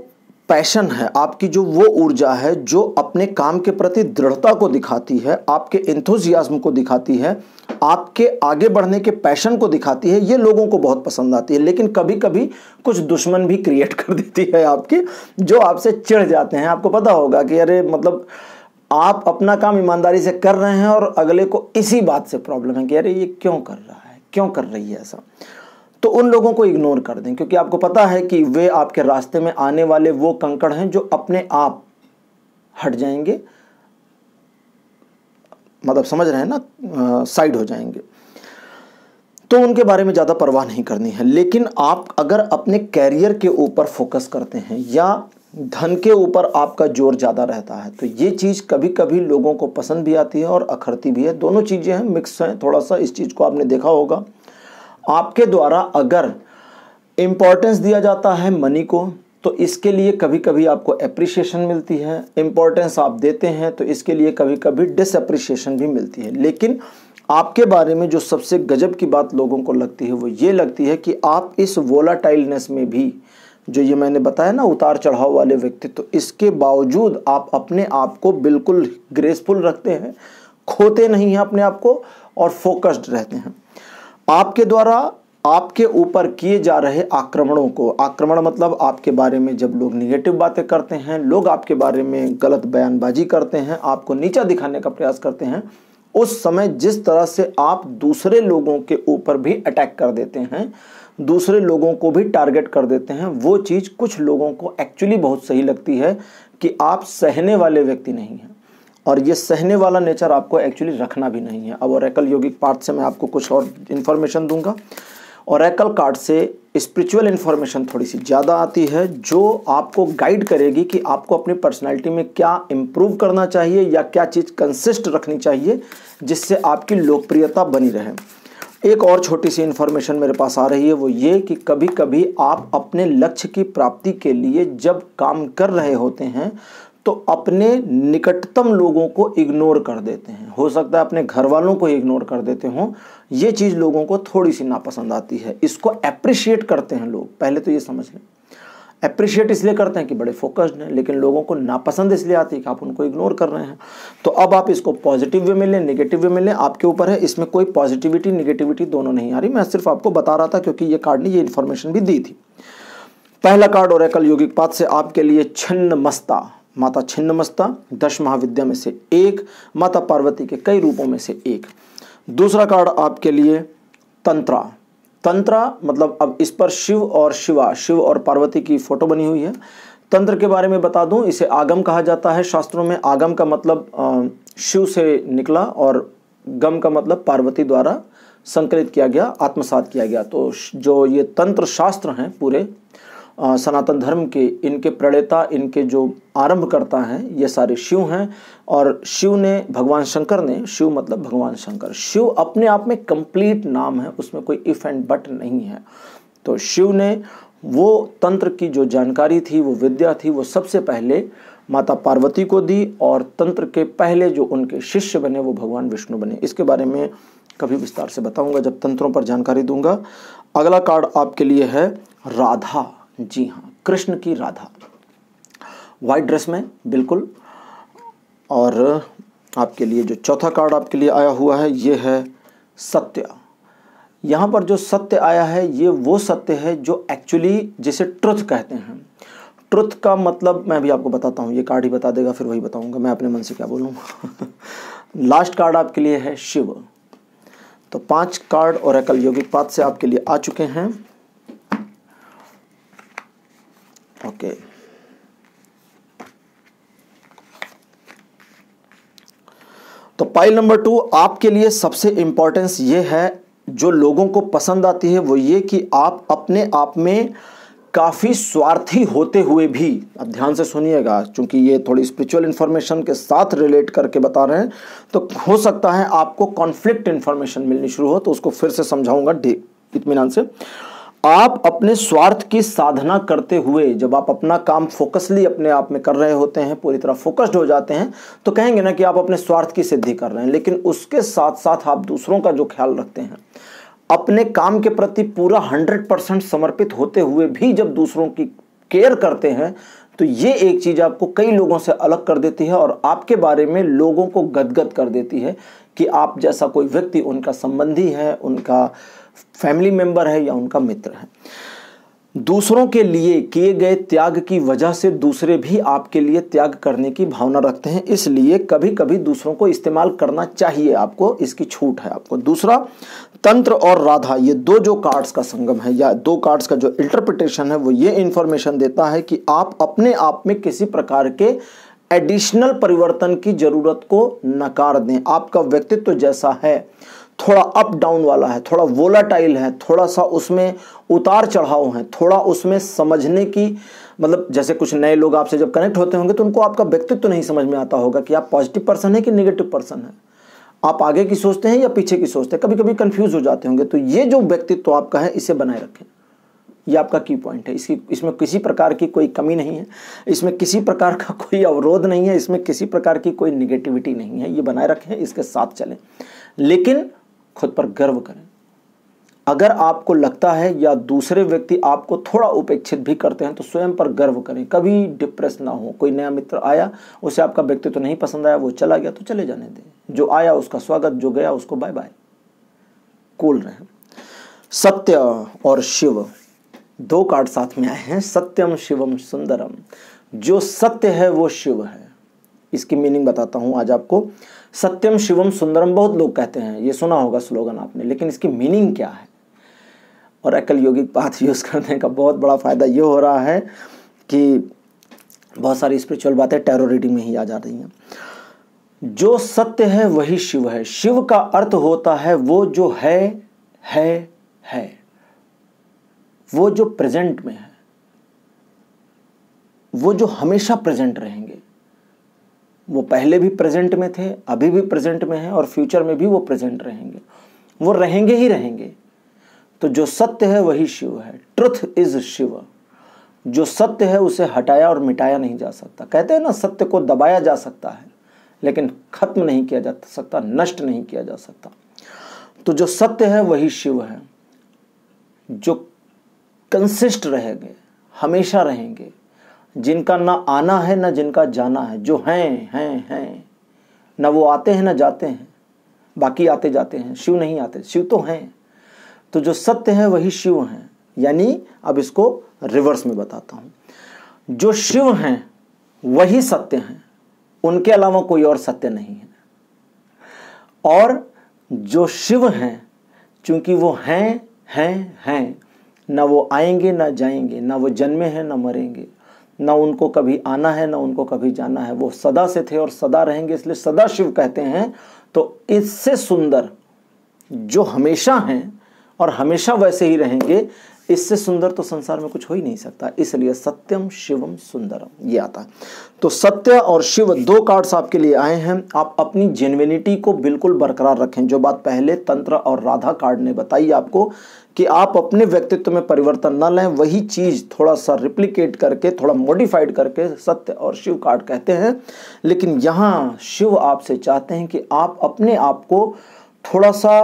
पैशन है आपकी जो वो ऊर्जा है जो अपने काम के प्रति दृढ़ता को दिखाती है आपके इंथोजियाज्म को दिखाती है आपके आगे बढ़ने के पैशन को दिखाती है ये लोगों को बहुत पसंद आती है लेकिन कभी कभी कुछ दुश्मन भी क्रिएट कर देती है आपकी जो आपसे चिढ़ जाते हैं आपको पता होगा कि अरे मतलब आप अपना काम ईमानदारी से कर रहे हैं और अगले को इसी बात से प्रॉब्लम है कि अरे ये क्यों कर रहा है क्यों कर रही है ऐसा तो उन लोगों को इग्नोर कर दें क्योंकि आपको पता है कि वे आपके रास्ते में आने वाले वो कंकड़ हैं जो अपने आप हट जाएंगे मतलब समझ रहे हैं ना साइड हो जाएंगे तो उनके बारे में ज़्यादा परवाह नहीं करनी है लेकिन आप अगर अपने कैरियर के ऊपर फोकस करते हैं या धन के ऊपर आपका जोर ज़्यादा रहता है तो ये चीज़ कभी कभी लोगों को पसंद भी आती है और अखरती भी है दोनों चीज़ें हैं मिक्स हैं थोड़ा सा इस चीज़ को आपने देखा होगा आपके द्वारा अगर इम्पोर्टेंस दिया जाता है मनी को तो इसके लिए कभी कभी आपको अप्रिशिएशन मिलती है इम्पोर्टेंस आप देते हैं तो इसके लिए कभी कभी डिसअप्रिशिएशन भी मिलती है लेकिन आपके बारे में जो सबसे गजब की बात लोगों को लगती है वो ये लगती है कि आप इस वोलाटाइलनेस में भी जो ये मैंने बताया ना उतार चढ़ाव वाले व्यक्ति तो इसके बावजूद आप अपने आप को बिल्कुल ग्रेसफुल रखते हैं खोते नहीं हैं अपने आप को और फोकस्ड रहते हैं आपके द्वारा आपके ऊपर किए जा रहे आक्रमणों को आक्रमण मतलब आपके बारे में जब लोग निगेटिव बातें करते हैं लोग आपके बारे में गलत बयानबाजी करते हैं आपको नीचा दिखाने का प्रयास करते हैं उस समय जिस तरह से आप दूसरे लोगों के ऊपर भी अटैक कर देते हैं दूसरे लोगों को भी टारगेट कर देते हैं वो चीज़ कुछ लोगों को एक्चुअली बहुत सही लगती है कि आप सहने वाले व्यक्ति नहीं हैं और ये सहने वाला नेचर आपको एक्चुअली रखना भी नहीं है अब और एकल योगिक पार्ट से मैं आपको कुछ और इन्फॉर्मेशन दूंगा औरकल कार्ड से स्पिरिचुअल इन्फॉर्मेशन थोड़ी सी ज़्यादा आती है जो आपको गाइड करेगी कि आपको अपनी पर्सनालिटी में क्या इम्प्रूव करना चाहिए या क्या चीज़ कंसिस्ट रखनी चाहिए जिससे आपकी लोकप्रियता बनी रहे एक और छोटी सी इन्फॉर्मेशन मेरे पास आ रही है वो ये कि कभी कभी आप अपने लक्ष्य की प्राप्ति के लिए जब काम कर रहे होते हैं तो अपने निकटतम लोगों को इग्नोर कर देते हैं हो सकता है अपने घर वालों को इग्नोर कर देते हों ये चीज़ लोगों को थोड़ी सी नापसंद आती है इसको अप्रिशिएट करते हैं लोग पहले तो ये समझ लें अप्रिशिएट इसलिए करते हैं कि बड़े फोकस्ड हैं लेकिन लोगों को नापसंद इसलिए आती है कि आप उनको इग्नोर कर रहे हैं तो अब आप इसको पॉजिटिव वे में लें निगेटिव वे में लें आपके ऊपर है इसमें कोई पॉजिटिविटी निगेटिविटी दोनों नहीं आ रही मैं सिर्फ आपको बता रहा था क्योंकि ये कार्ड ने ये इन्फॉर्मेशन भी दी थी पहला कार्ड और एकल योगिक पात से आपके लिए छिन्न मस्ता माता छिन्न मस्ता दश महाविद्या में से एक माता पार्वती के कई रूपों में से एक दूसरा कार्ड आपके लिए तंत्रा तंत्रा मतलब अब इस पर शिव और शिवा शिव और पार्वती की फोटो बनी हुई है तंत्र के बारे में बता दूं इसे आगम कहा जाता है शास्त्रों में आगम का मतलब शिव से निकला और गम का मतलब पार्वती द्वारा संकलित किया गया आत्मसात किया गया तो जो ये तंत्र शास्त्र हैं पूरे सनातन धर्म के इनके प्रणेता इनके जो आरंभ करता हैं ये सारे शिव हैं और शिव ने भगवान शंकर ने शिव मतलब भगवान शंकर शिव अपने आप में कंप्लीट नाम है उसमें कोई इफ़ एंड बट नहीं है तो शिव ने वो तंत्र की जो जानकारी थी वो विद्या थी वो सबसे पहले माता पार्वती को दी और तंत्र के पहले जो उनके शिष्य बने वो भगवान विष्णु बने इसके बारे में कभी विस्तार से बताऊंगा जब तंत्रों पर जानकारी दूंगा अगला कार्ड आपके लिए है राधा जी हाँ कृष्ण की राधा वाइट ड्रेस में बिल्कुल और आपके लिए जो चौथा कार्ड आपके लिए आया हुआ है ये है सत्य यहाँ पर जो सत्य आया है ये वो सत्य है जो एक्चुअली जिसे ट्रुथ कहते हैं ट्रुथ का मतलब मैं भी आपको बताता हूँ ये कार्ड ही बता देगा फिर वही बताऊँगा मैं अपने मन से क्या बोलूँ लास्ट कार्ड आपके लिए है शिव तो पांच कार्ड और एकल योगिक पात से आपके लिए आ चुके हैं ओके तो पाइल नंबर टू आपके लिए सबसे इंपॉर्टेंस ये है जो लोगों को पसंद आती है वो ये कि आप अपने आप में काफ़ी स्वार्थी होते हुए भी अब ध्यान से सुनिएगा क्योंकि ये थोड़ी स्पिरिचुअल इन्फॉर्मेशन के साथ रिलेट करके बता रहे हैं तो हो सकता है आपको कॉन्फ्लिक्ट इन्फॉर्मेशन मिलनी शुरू हो तो उसको फिर से समझाऊंगा इतमान से आप अपने स्वार्थ की साधना करते हुए जब आप अपना काम फोकसली अपने आप में कर रहे होते हैं पूरी तरह फोकस्ड हो जाते हैं तो कहेंगे ना कि आप अपने स्वार्थ की सिद्धि कर रहे हैं लेकिन उसके साथ साथ आप दूसरों का जो ख्याल रखते हैं अपने काम के प्रति पूरा हंड्रेड परसेंट समर्पित होते हुए भी जब दूसरों की केयर करते हैं तो ये एक चीज़ आपको कई लोगों से अलग कर देती है और आपके बारे में लोगों को गदगद कर देती है कि आप जैसा कोई व्यक्ति उनका संबंधी है उनका फैमिली मेंबर है या उनका मित्र है दूसरों के लिए किए गए त्याग की वजह से दूसरे भी आपके लिए त्याग करने की भावना रखते हैं इसलिए कभी कभी दूसरों को इस्तेमाल करना चाहिए आपको इसकी छूट है आपको दूसरा तंत्र और राधा ये दो जो कार्ड्स का संगम है या दो कार्ड्स का जो इंटरप्रिटेशन है वो ये इंफॉर्मेशन देता है कि आप अपने आप में किसी प्रकार के एडिशनल परिवर्तन की ज़रूरत को नकार दें आपका व्यक्तित्व जैसा है थोड़ा अप डाउन वाला है थोड़ा वोलाटाइल है थोड़ा सा उसमें उतार चढ़ाव है थोड़ा उसमें समझने की मतलब जैसे कुछ नए लोग आपसे जब कनेक्ट होते होंगे तो उनको आपका व्यक्तित्व तो नहीं समझ में आता होगा कि आप पॉजिटिव पर्सन है कि नेगेटिव पर्सन है आप आगे की सोचते हैं या पीछे की सोचते हैं कभी कभी कन्फ्यूज हो जाते होंगे तो ये जो व्यक्तित्व तो आपका है इसे बनाए रखें ये आपका की पॉइंट है इसकी इसमें किसी प्रकार की कोई कमी नहीं है इसमें किसी प्रकार का कोई अवरोध नहीं है इसमें किसी प्रकार की कोई निगेटिविटी नहीं है ये बनाए रखें इसके साथ चलें लेकिन खुद पर गर्व करें अगर आपको लगता है या दूसरे व्यक्ति आपको थोड़ा उपेक्षित भी करते हैं तो स्वयं पर गर्व करें कभी डिप्रेस ना हो कोई नया मित्र आया उसे आपका व्यक्तित्व तो नहीं पसंद आया वो चला गया तो चले जाने दें जो आया उसका स्वागत जो गया उसको बाय बाय कूल रहे सत्य और शिव दो कार्ड साथ में आए हैं सत्यम शिवम सुंदरम जो सत्य है वो शिव है इसकी मीनिंग बताता हूं आज आपको सत्यम शिवम सुंदरम बहुत लोग कहते हैं ये सुना होगा स्लोगन आपने लेकिन इसकी मीनिंग क्या है और एकल योगिक पाथ यूज़ करने का बहुत बड़ा फ़ायदा ये हो रहा है कि बहुत सारी स्पिरिचुअल बातें टेरो रीडिंग में ही आ जा रही हैं जो सत्य है वही शिव है शिव का अर्थ होता है वो जो है है है वो जो प्रेजेंट में है वो जो हमेशा प्रेजेंट रहेंगे वो पहले भी प्रेजेंट में थे अभी भी प्रेजेंट में हैं और फ्यूचर में भी वो प्रेजेंट रहेंगे वो रहेंगे ही रहेंगे तो जो सत्य है वही शिव है ट्रुथ इज शिव जो सत्य है उसे हटाया और मिटाया नहीं जा सकता कहते हैं ना सत्य को दबाया जा सकता है लेकिन खत्म नहीं किया जा सकता नष्ट नहीं किया जा सकता तो जो सत्य है वही शिव है जो कंसिस्ट रहेंगे हमेशा रहेंगे जिनका ना आना है ना जिनका जाना है जो हैं हैं हैं ना वो आते हैं ना जाते हैं बाकी आते जाते हैं शिव नहीं आते शिव तो हैं तो जो सत्य है वही शिव हैं यानी अब इसको रिवर्स में बताता हूं जो शिव हैं वही सत्य हैं उनके अलावा कोई और सत्य नहीं है और जो शिव हैं चूंकि वो हैं हैं हैं ना वो आएंगे ना जाएंगे ना वो जन्मे हैं ना मरेंगे ना उनको कभी आना है ना उनको कभी जाना है वो सदा से थे और सदा रहेंगे इसलिए सदा शिव कहते हैं तो इससे सुंदर जो हमेशा हैं और हमेशा वैसे ही रहेंगे इससे सुंदर तो संसार में कुछ हो ही नहीं सकता इसलिए सत्यम शिवम सुंदरम ये आता है तो सत्य और शिव दो कार्ड्स आपके लिए आए हैं आप अपनी जेनविनिटी को बिल्कुल बरकरार रखें जो बात पहले तंत्र और राधा कार्ड ने बताई आपको कि आप अपने व्यक्तित्व में परिवर्तन न लाएं वही चीज़ थोड़ा सा रिप्लीकेट करके थोड़ा मॉडिफाइड करके सत्य और शिव कार्ड कहते हैं लेकिन यहाँ शिव आपसे चाहते हैं कि आप अपने आप को थोड़ा सा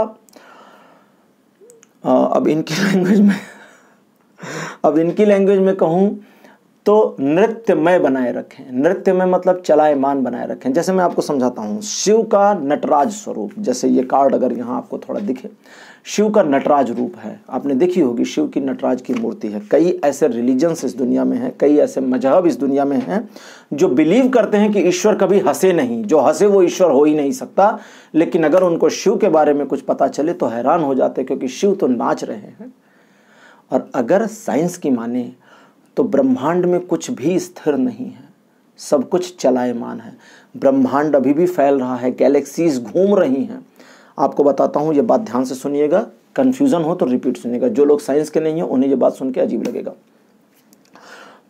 अब इनकी लैंग्वेज में अब इनकी लैंग्वेज में कहूँ तो नृत्यमय बनाए रखें नृत्यमय मतलब चलायमान बनाए रखें जैसे मैं आपको समझाता हूँ शिव का नटराज स्वरूप जैसे ये कार्ड अगर यहाँ आपको थोड़ा दिखे शिव का नटराज रूप है आपने देखी होगी शिव की नटराज की मूर्ति है कई ऐसे रिलीजन्स इस दुनिया में हैं कई ऐसे मजहब इस दुनिया में हैं जो बिलीव करते हैं कि ईश्वर कभी हंसे नहीं जो हंसे वो ईश्वर हो ही नहीं सकता लेकिन अगर उनको शिव के बारे में कुछ पता चले तो हैरान हो जाते क्योंकि शिव तो नाच रहे हैं और अगर साइंस की माने तो ब्रह्मांड में कुछ भी स्थिर नहीं है सब कुछ चलायमान है ब्रह्मांड अभी भी फैल रहा है गैलेक्सीज घूम रही हैं आपको बताता हूँ ये बात ध्यान से सुनिएगा कन्फ्यूज़न हो तो रिपीट सुनिएगा जो लोग साइंस के नहीं हैं उन्हें ये बात सुन के अजीब लगेगा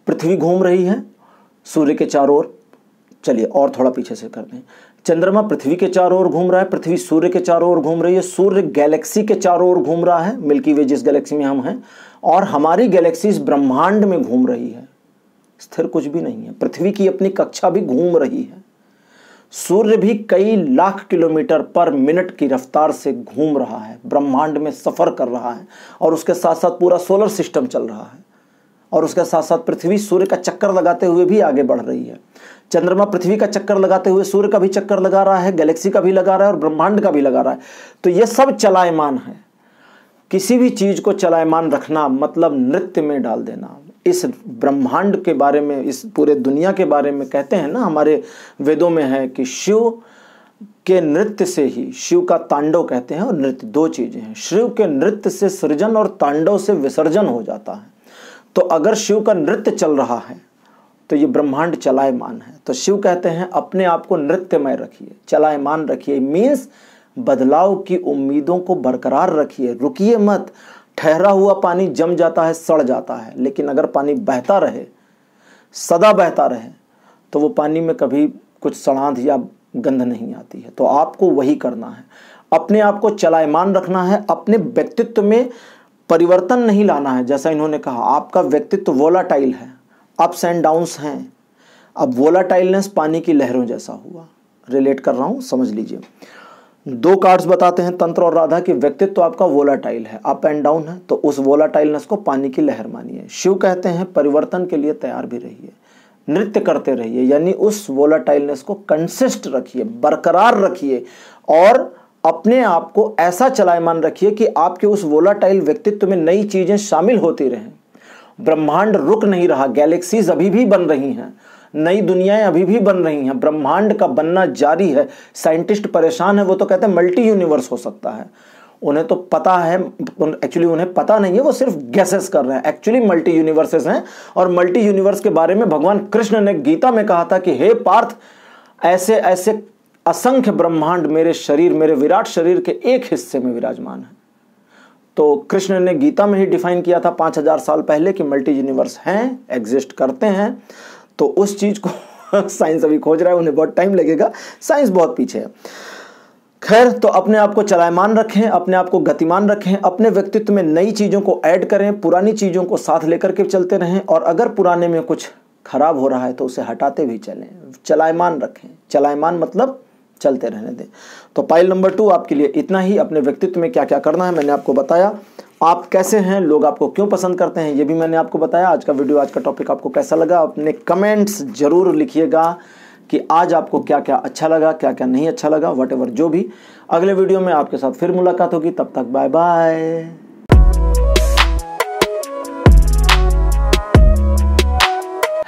पृथ्वी घूम रही है सूर्य के चारों ओर चलिए और थोड़ा पीछे से कर हैं चंद्रमा पृथ्वी के चारों ओर घूम रहा है पृथ्वी सूर्य के चारों ओर घूम रही है सूर्य गैलेक्सी के चारों ओर घूम रहा है मिल्की वे जिस गैलेक्सी में हम हैं और हमारी गैलेक्सी इस ब्रह्मांड में घूम रही है स्थिर कुछ भी नहीं है पृथ्वी की अपनी कक्षा भी घूम रही है सूर्य भी कई लाख किलोमीटर पर मिनट की रफ्तार से घूम रहा है ब्रह्मांड में सफ़र कर रहा है और उसके साथ साथ पूरा सोलर सिस्टम चल रहा है और उसके साथ साथ पृथ्वी सूर्य का चक्कर लगाते हुए भी आगे बढ़ रही है चंद्रमा पृथ्वी का चक्कर लगाते हुए सूर्य का भी चक्कर लगा रहा है गैलेक्सी का भी लगा रहा है और ब्रह्मांड का भी लगा रहा है तो ये सब चलायमान है किसी भी चीज़ को चलायमान रखना मतलब नृत्य में डाल देना इस ब्रह्मांड के बारे में इस पूरे दुनिया के बारे में कहते हैं ना हमारे वेदों में है कि शिव के नृत्य से ही शिव का तांडव कहते हैं और नृत्य दो चीज़ें हैं शिव के नृत्य से सृजन और तांडव से विसर्जन हो जाता है तो अगर शिव का नृत्य चल रहा है तो ये ब्रह्मांड चलायमान है तो शिव कहते हैं अपने आप को नृत्यमय रखिए चलायमान रखिए मीन्स बदलाव की उम्मीदों को बरकरार रखिए रुकिए मत ठहरा हुआ पानी जम जाता है सड़ जाता है लेकिन अगर पानी बहता रहे सदा बहता रहे तो वो पानी में कभी कुछ सड़ांध या गंध नहीं आती है तो आपको वही करना है अपने आप को चलायमान रखना है अपने व्यक्तित्व में परिवर्तन नहीं लाना है जैसा इन्होंने कहा आपका व्यक्तित्व वोलाटाइल है अप्स एंड डाउन्स हैं अब वोलाटाइलनेस पानी की लहरों जैसा हुआ रिलेट कर रहा हूँ समझ लीजिए दो कार्ड्स बताते हैं तंत्र और राधा के व्यक्तित्व तो आपका वोलाटाइल है अप एंड डाउन है तो उस वोलाटाइलनेस को पानी की लहर मानिए शिव कहते हैं परिवर्तन के लिए तैयार भी रहिए नृत्य करते रहिए यानी उस वोलाटाइलनेस को कंसिस्ट रखिए बरकरार रखिए और अपने आप को ऐसा चलायमान रखिए कि आपके उस वोलाटाइल व्यक्तित्व में नई चीज़ें शामिल होती रहें ब्रह्मांड रुक नहीं रहा गैलेक्सीज अभी भी बन रही हैं नई दुनियाएं अभी भी बन रही हैं ब्रह्मांड का बनना जारी है साइंटिस्ट परेशान है वो तो कहते हैं मल्टी यूनिवर्स हो सकता है उन्हें तो पता है एक्चुअली उन्हें पता नहीं है वो सिर्फ गैसेस कर रहे हैं एक्चुअली मल्टी यूनिवर्सेस हैं और मल्टी यूनिवर्स के बारे में भगवान कृष्ण ने गीता में कहा था कि हे पार्थ ऐसे ऐसे असंख्य ब्रह्मांड मेरे शरीर मेरे विराट शरीर के एक हिस्से में विराजमान है तो कृष्ण ने गीता में ही डिफाइन किया था पांच हजार साल पहले कि मल्टी यूनिवर्स हैं एग्जिस्ट करते हैं तो उस चीज़ को साइंस अभी खोज रहा है उन्हें बहुत टाइम लगेगा साइंस बहुत पीछे है खैर तो अपने आप को चलायमान रखें अपने आप को गतिमान रखें अपने व्यक्तित्व में नई चीज़ों को ऐड करें पुरानी चीज़ों को साथ लेकर के चलते रहें और अगर पुराने में कुछ खराब हो रहा है तो उसे हटाते भी चलें चलायमान रखें चलायमान मतलब चलते रहने दें तो पाइल नंबर टू आपके लिए इतना ही अपने व्यक्तित्व में क्या क्या करना है मैंने आपको बताया आप कैसे हैं लोग आपको क्यों पसंद करते हैं ये भी मैंने आपको बताया आज का वीडियो आज का टॉपिक आपको कैसा लगा अपने कमेंट्स ज़रूर लिखिएगा कि आज आपको क्या क्या अच्छा लगा क्या क्या नहीं अच्छा लगा वट जो भी अगले वीडियो में आपके साथ फिर मुलाकात होगी तब तक bye bye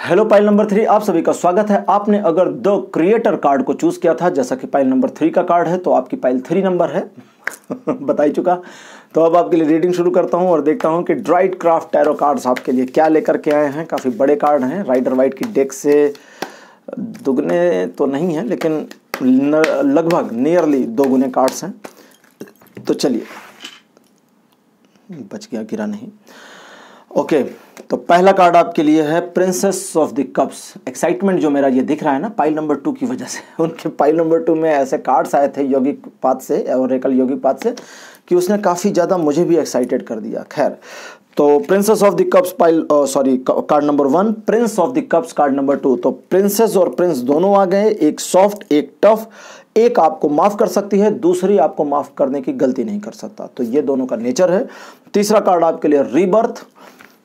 hello pile number three आप सभी का स्वागत है आपने अगर द क्रिएटर कार्ड को चूज किया था जैसा कि पाइल नंबर थ्री का कार्ड है तो आपकी पाइल थ्री नंबर है बता ही चुका तो अब आपके लिए रीडिंग शुरू करता हूं और देखता हूं कि ड्राइड क्राफ्ट टैरो कार्ड्स आपके लिए क्या लेकर के आए हैं काफ़ी बड़े कार्ड हैं राइडर वाइट की डेक से दुगने तो नहीं है लेकिन लगभग नियरली दो गुने कार्ड्स हैं तो चलिए बच गया गिरा नहीं ओके okay. तो पहला कार्ड आपके लिए है princess of the cups excitement जो मेरा ये दिख रहा है ना पाइल नंबर टू की वजह से उनके पाइल नंबर टू में ऐसे कार्ड्स आए थे योगिक पाथ से और एकल योगिक पाथ से कि उसने काफ़ी ज़्यादा मुझे भी एक्साइटेड कर दिया खैर तो princess of the cups pile sorry card number one prince of the cups card number two तो प्रिंसेस और प्रिंस दोनों आ गए एक सॉफ्ट एक टफ एक आपको माफ़ कर सकती है दूसरी आपको माफ़ करने की गलती नहीं कर सकता तो ये दोनों का नेचर है तीसरा कार्ड आपके लिए रीबर्थ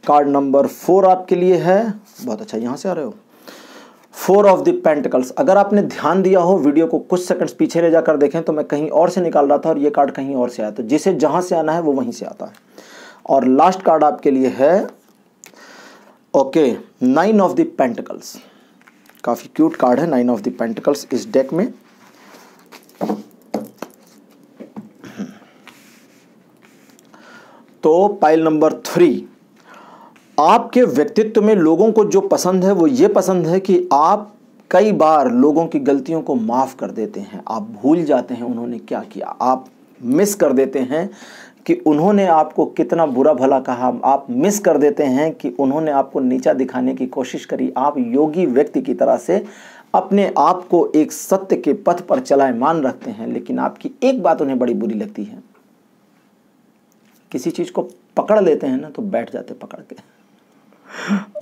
कार्ड नंबर फोर आपके लिए है बहुत अच्छा यहाँ से आ रहे हो फोर ऑफ द पेंटिकल्स अगर आपने ध्यान दिया हो वीडियो को कुछ सेकंड्स पीछे ले जाकर देखें तो मैं कहीं और से निकाल रहा था और ये कार्ड कहीं और से आया तो जिसे जहाँ से आना है वो वहीं से आता है और लास्ट कार्ड आपके लिए है okay nine of the pentacles काफ़ी क्यूट कार्ड है नाइन ऑफ द पेंटिकल्स इस डेक में तो पाइल नंबर थ्री आपके व्यक्तित्व में लोगों को जो पसंद है वो ये पसंद है कि आप कई बार लोगों की गलतियों को माफ़ कर देते हैं आप भूल जाते हैं उन्होंने क्या किया आप मिस कर देते हैं कि उन्होंने आपको कितना बुरा भला कहा आप मिस कर देते हैं कि उन्होंने आपको नीचा दिखाने की कोशिश करी आप योगी व्यक्ति की तरह से अपने आप को एक सत्य के पथ पर चलाए मान रखते हैं लेकिन आपकी एक बात उन्हें बड़ी बुरी लगती है किसी चीज़ को पकड़ लेते हैं ना तो बैठ जाते पकड़ के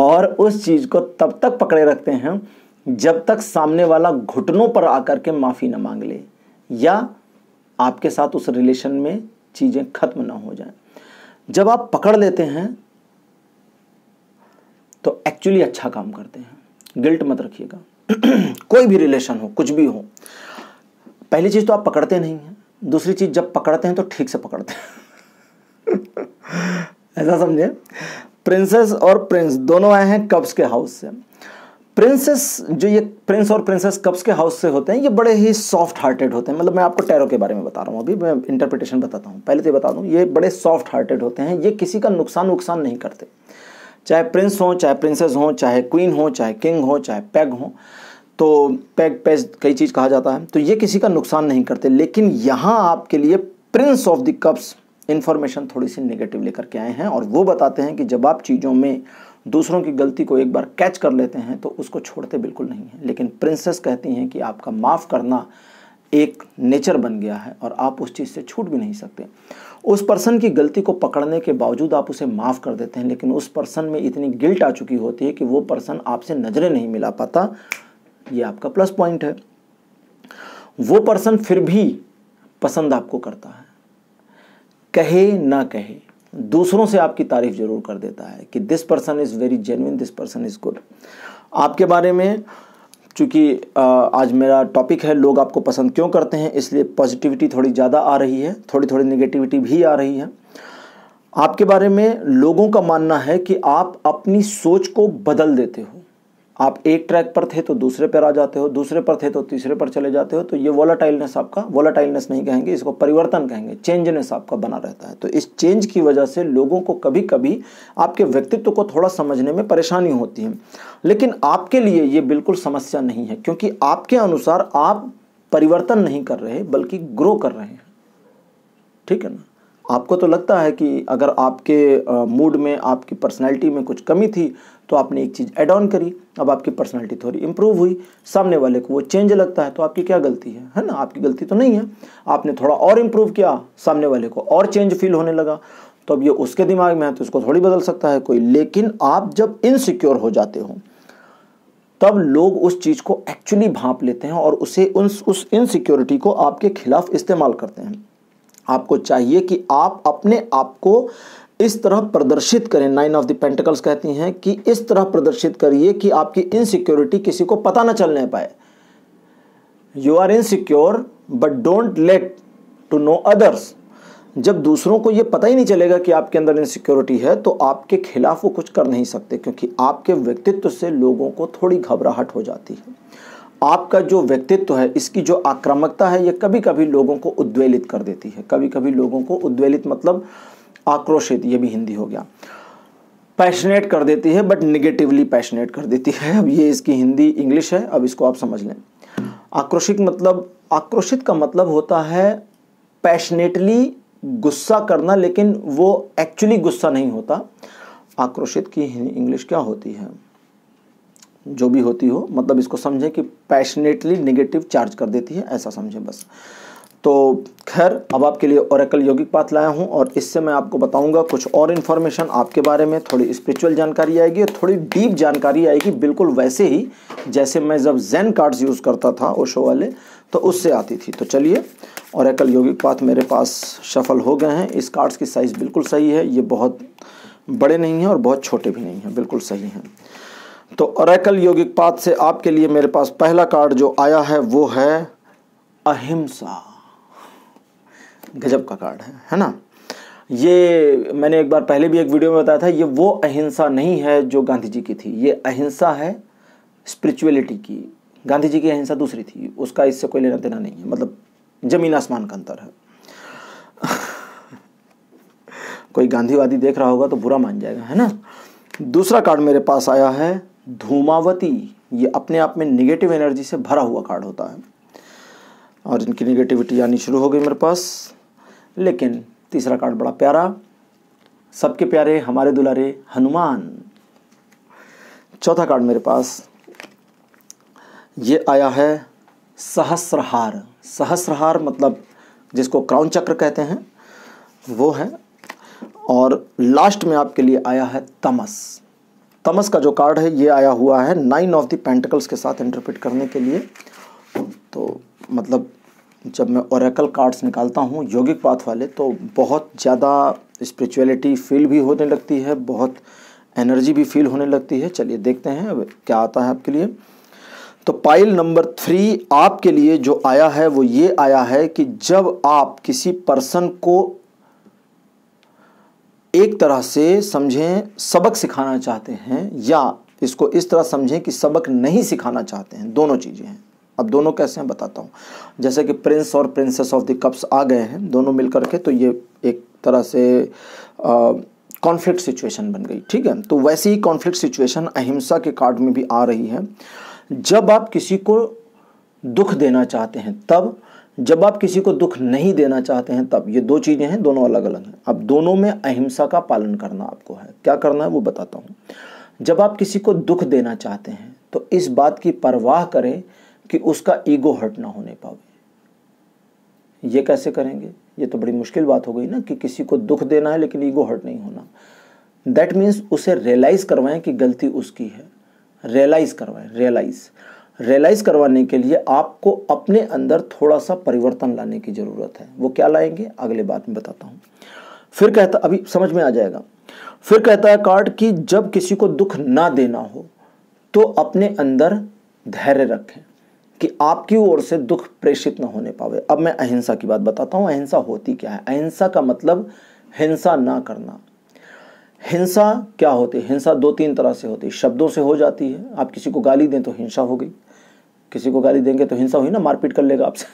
और उस चीज़ को तब तक पकड़े रखते हैं जब तक सामने वाला घुटनों पर आकर के माफ़ी ना मांग ले या आपके साथ उस रिलेशन में चीज़ें खत्म ना हो जाए जब आप पकड़ लेते हैं तो एक्चुअली अच्छा काम करते हैं गिल्ट मत रखिएगा कोई भी रिलेशन हो कुछ भी हो पहली चीज़ तो आप पकड़ते नहीं हैं दूसरी चीज़ जब पकड़ते हैं तो ठीक से पकड़ते हैं ऐसा समझे प्रिंसेस और प्रिंस दोनों आए हैं कब्स के हाउस से प्रिंसेस जो ये प्रिंस और प्रिंसेस कब्स के हाउस से होते हैं ये बड़े ही सॉफ्ट हार्टेड होते हैं मतलब मैं आपको टैरो के बारे में बता रहा हूँ अभी मैं इंटरप्रिटेशन बताता हूँ पहले तो ये बता दूँ ये बड़े सॉफ्ट हार्टेड होते हैं ये किसी का नुकसान नुकसान नहीं करते चाहे प्रिंस हो चाहे प्रिंसेस हो चाहे क्वीन हो चाहे किंग हो चाहे पैग हो तो पैग पैज कई चीज़ कहा जाता है तो ये किसी का नुकसान नहीं करते लेकिन यहाँ आपके लिए prince of the cups information थोड़ी सी नेगेटिव लेकर के आए हैं और वो बताते हैं कि जब आप चीज़ों में दूसरों की गलती को एक बार कैच कर लेते हैं तो उसको छोड़ते बिल्कुल नहीं है लेकिन प्रिंसेस कहती हैं कि आपका माफ़ करना एक नेचर बन गया है और आप उस चीज़ से छूट भी नहीं सकते उस पर्सन की गलती को पकड़ने के बावजूद आप उसे माफ़ कर देते हैं लेकिन उस पर्सन में इतनी गिल्ट आ चुकी होती है कि वो पर्सन आपसे नज़रें नहीं मिला पाता ये आपका प्लस पॉइंट है वो पर्सन फिर भी पसंद आपको करता है कहे ना कहे दूसरों से आपकी तारीफ जरूर कर देता है कि this person is very genuine this person is good आपके बारे में चूँकि आज मेरा टॉपिक है लोग आपको पसंद क्यों करते हैं इसलिए पॉजिटिविटी थोड़ी ज़्यादा आ रही है थोड़ी थोड़ी निगेटिविटी भी आ रही है आपके बारे में लोगों का मानना है कि आप अपनी सोच को बदल देते हो आप एक ट्रैक पर थे तो दूसरे पर आ जाते हो दूसरे पर थे तो तीसरे पर चले जाते हो तो ये वोलाटाइलनेस आपका वोलाटाइलनेस नहीं कहेंगे इसको परिवर्तन कहेंगे चेंजनेस आपका बना रहता है तो इस चेंज की वजह से लोगों को कभी कभी आपके व्यक्तित्व को थोड़ा समझने में परेशानी होती है लेकिन आपके लिए ये बिल्कुल समस्या नहीं है क्योंकि आपके अनुसार आप परिवर्तन नहीं कर रहे बल्कि ग्रो कर रहे हैं ठीक है ना आपको तो लगता है कि अगर आपके मूड में आपकी पर्सनैलिटी में कुछ कमी थी तो आपने एक चीज़ एड ऑन करी अब आपकी पर्सनैलिटी थोड़ी इम्प्रूव हुई सामने वाले को वो चेंज लगता है तो आपकी क्या गलती है है ना आपकी गलती तो नहीं है आपने थोड़ा और इम्प्रूव किया सामने वाले को और चेंज फील होने लगा तो अब ये उसके दिमाग में है तो इसको थोड़ी बदल सकता है कोई लेकिन आप जब इनसिक्योर हो जाते हो तब लोग उस चीज़ को एक्चुअली भाप लेते हैं और उसे उस उस इनसिक्योरिटी को आपके खिलाफ इस्तेमाल करते हैं आपको चाहिए कि आप अपने आप को इस तरह प्रदर्शित करें नाइन ऑफ द पेंटिकल्स कहती हैं कि इस तरह प्रदर्शित करिए कि आपकी इनसिक्योरिटी किसी को पता ना चलने पाए you are insecure but don't let to know others जब दूसरों को यह पता ही नहीं चलेगा कि आपके अंदर इनसिक्योरिटी है तो आपके खिलाफ वो कुछ कर नहीं सकते क्योंकि आपके व्यक्तित्व से लोगों को थोड़ी घबराहट हो जाती है आपका जो व्यक्तित्व है इसकी जो आक्रामकता है ये कभी कभी लोगों को उद्वेलित कर देती है कभी कभी लोगों को उद्वेलित मतलब आक्रोशित ये भी हिंदी हो गया पैशनेट कर देती है बट निगेटिवली पैशनेट कर देती है अब ये इसकी हिंदी इंग्लिश है अब इसको आप समझ लें आक्रोशित मतलब आक्रोशित का मतलब होता है पैशनेटली गुस्सा करना लेकिन वो एक्चुअली गुस्सा नहीं होता आक्रोशित की इंग्लिश क्या होती है जो भी होती हो मतलब इसको समझें कि पैशनेटली नेगेटिव चार्ज कर देती है ऐसा समझें बस तो खैर अब आपके लिए औरकल यौगिक बात लाया हूँ और इससे मैं आपको बताऊँगा कुछ और इन्फॉर्मेशन आपके बारे में थोड़ी स्पिरिचुअल जानकारी आएगी और थोड़ी डीप जानकारी आएगी बिल्कुल वैसे ही जैसे मैं जब जैन कार्ड्स यूज़ करता था ओशो वाले तो उससे आती थी तो चलिए एकल यौगिक पात मेरे पास सफल हो गए हैं इस कार्ड्स की साइज़ बिल्कुल सही है ये बहुत बड़े नहीं हैं और बहुत छोटे भी नहीं हैं बिल्कुल सही हैं तो अरेकल योगिक पात से आपके लिए मेरे पास पहला कार्ड जो आया है वो है अहिंसा गजब का कार्ड है है ना ये मैंने एक बार पहले भी एक वीडियो में बताया था ये वो अहिंसा नहीं है जो गांधी जी की थी ये अहिंसा है स्पिरिचुअलिटी की गांधी जी की अहिंसा दूसरी थी उसका इससे कोई लेना देना नहीं है मतलब जमीन आसमान का अंतर है कोई गांधीवादी देख रहा होगा तो बुरा मान जाएगा है ना दूसरा कार्ड मेरे पास आया है धूमावती ये अपने आप में निगेटिव एनर्जी से भरा हुआ कार्ड होता है और इनकी निगेटिविटी आनी शुरू हो गई मेरे पास लेकिन तीसरा कार्ड बड़ा प्यारा सबके प्यारे हमारे दुलारे हनुमान चौथा कार्ड मेरे पास ये आया है सहस्रहार सहस्रहार मतलब जिसको क्राउन चक्र कहते हैं वो है और लास्ट में आपके लिए आया है तमस तमस का जो कार्ड है ये आया हुआ है नाइन ऑफ द पेंटिकल्स के साथ इंटरप्रेट करने के लिए तो मतलब जब मैं ओरेकल कार्ड्स निकालता हूँ योगिक पाथ वाले तो बहुत ज़्यादा स्पिरिचुअलिटी फील भी होने लगती है बहुत एनर्जी भी फील होने लगती है चलिए देखते हैं अब क्या आता है आपके लिए तो पाइल नंबर थ्री आपके लिए जो आया है वो ये आया है कि जब आप किसी पर्सन को एक तरह से समझें सबक सिखाना चाहते हैं या इसको इस तरह समझें कि सबक नहीं सिखाना चाहते हैं दोनों चीज़ें हैं अब दोनों कैसे हैं बताता हूँ जैसे कि प्रिंस और प्रिंसेस ऑफ द कप्स आ गए हैं दोनों मिल के तो ये एक तरह से कॉन्फ्लिक्ट सिचुएशन बन गई ठीक है तो वैसी ही कॉन्फ्लिक्ट सिचुएशन अहिंसा के कार्ड में भी आ रही है जब आप किसी को दुख देना चाहते हैं तब जब आप किसी को दुख नहीं देना चाहते हैं तब ये दो चीज़ें हैं दोनों अलग अलग हैं अब दोनों में अहिंसा का पालन करना आपको है क्या करना है वो बताता हूं जब आप किसी को दुख देना चाहते हैं तो इस बात की परवाह करें कि उसका ईगो हर्ट ना होने पावे ये कैसे करेंगे ये तो बड़ी मुश्किल बात हो गई ना कि किसी को दुख देना है लेकिन ईगो हर्ट नहीं होना दैट मीन्स उसे रियलाइज़ करवाएं कि गलती उसकी है रियलाइज़ करवाएं रियलाइज़ रियलाइज़ करवाने के लिए आपको अपने अंदर थोड़ा सा परिवर्तन लाने की ज़रूरत है वो क्या लाएंगे अगले बात में बताता हूँ फिर कहता अभी समझ में आ जाएगा फिर कहता है कार्ड कि जब किसी को दुख ना देना हो तो अपने अंदर धैर्य रखें कि आपकी ओर से दुख प्रेषित ना होने पावे अब मैं अहिंसा की बात बताता हूँ अहिंसा होती क्या है अहिंसा का मतलब हिंसा ना करना हिंसा क्या होती है हिंसा दो तीन तरह से होती है शब्दों से हो जाती है आप किसी को गाली दें तो हिंसा हो गई किसी को गाली देंगे तो हिंसा हुई ना मारपीट कर लेगा आपसे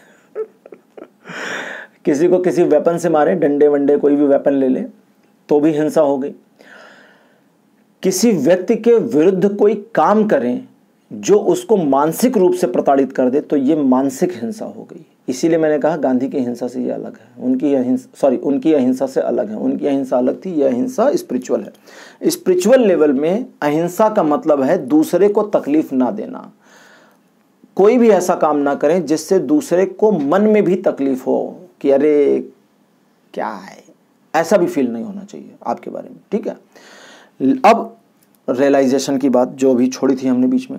किसी को किसी वेपन से मारे डंडे वंडे कोई भी वेपन ले ले तो भी हिंसा हो गई किसी व्यक्ति के विरुद्ध कोई काम करें जो उसको मानसिक रूप से प्रताड़ित कर दे तो ये मानसिक हिंसा हो गई इसीलिए मैंने कहा गांधी की हिंसा से ये अलग है उनकी अहिंसा सॉरी उनकी अहिंसा से अलग है उनकी अहिंसा अलग थी यह अहिंसा स्पिरिचुअल है स्पिरिचुअल लेवल में अहिंसा का मतलब है दूसरे को तकलीफ ना देना कोई भी ऐसा काम ना करें जिससे दूसरे को मन में भी तकलीफ हो कि अरे क्या है ऐसा भी फील नहीं होना चाहिए आपके बारे में ठीक है अब रियलाइजेशन की बात जो भी छोड़ी थी हमने बीच में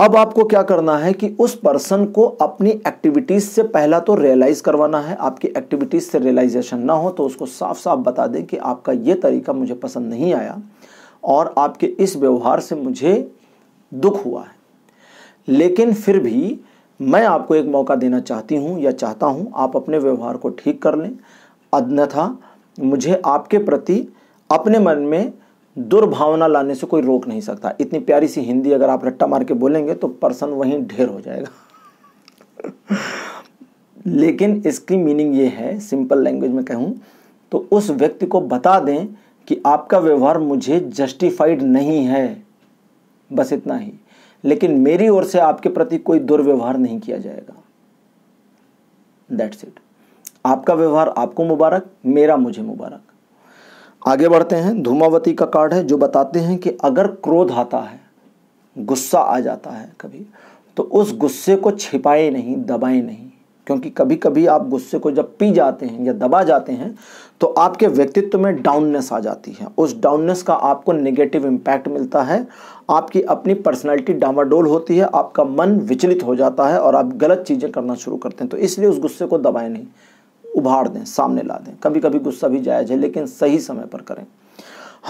अब आपको क्या करना है कि उस पर्सन को अपनी एक्टिविटीज़ से पहला तो रियलाइज़ करवाना है आपकी एक्टिविटीज़ से रियलाइजेशन ना हो तो उसको साफ साफ बता दें कि आपका ये तरीका मुझे पसंद नहीं आया और आपके इस व्यवहार से मुझे दुख हुआ है लेकिन फिर भी मैं आपको एक मौका देना चाहती हूँ या चाहता हूँ आप अपने व्यवहार को ठीक कर लें अन्यथा मुझे आपके प्रति अपने मन में दुर्भावना लाने से कोई रोक नहीं सकता इतनी प्यारी सी हिंदी अगर आप रट्टा मार के बोलेंगे तो पर्सन वहीं ढेर हो जाएगा लेकिन इसकी मीनिंग ये है सिंपल लैंग्वेज में कहूँ तो उस व्यक्ति को बता दें कि आपका व्यवहार मुझे जस्टिफाइड नहीं है बस इतना ही लेकिन मेरी ओर से आपके प्रति कोई दुर्व्यवहार नहीं किया जाएगा दैट्स इट आपका व्यवहार आपको मुबारक मेरा मुझे मुबारक आगे बढ़ते हैं धूमावती का कार्ड है जो बताते हैं कि अगर क्रोध आता है गुस्सा आ जाता है कभी तो उस गुस्से को छिपाए नहीं दबाए नहीं क्योंकि कभी कभी आप गुस्से को जब पी जाते हैं या दबा जाते हैं तो आपके व्यक्तित्व में डाउननेस आ जाती है उस डाउननेस का आपको नेगेटिव इम्पैक्ट मिलता है आपकी अपनी पर्सनैलिटी डामाडोल होती है आपका मन विचलित हो जाता है और आप गलत चीज़ें करना शुरू करते हैं तो इसलिए उस गुस्से को दबाएं नहीं उभार दें सामने ला दें कभी कभी गुस्सा भी जायज़ है लेकिन सही समय पर करें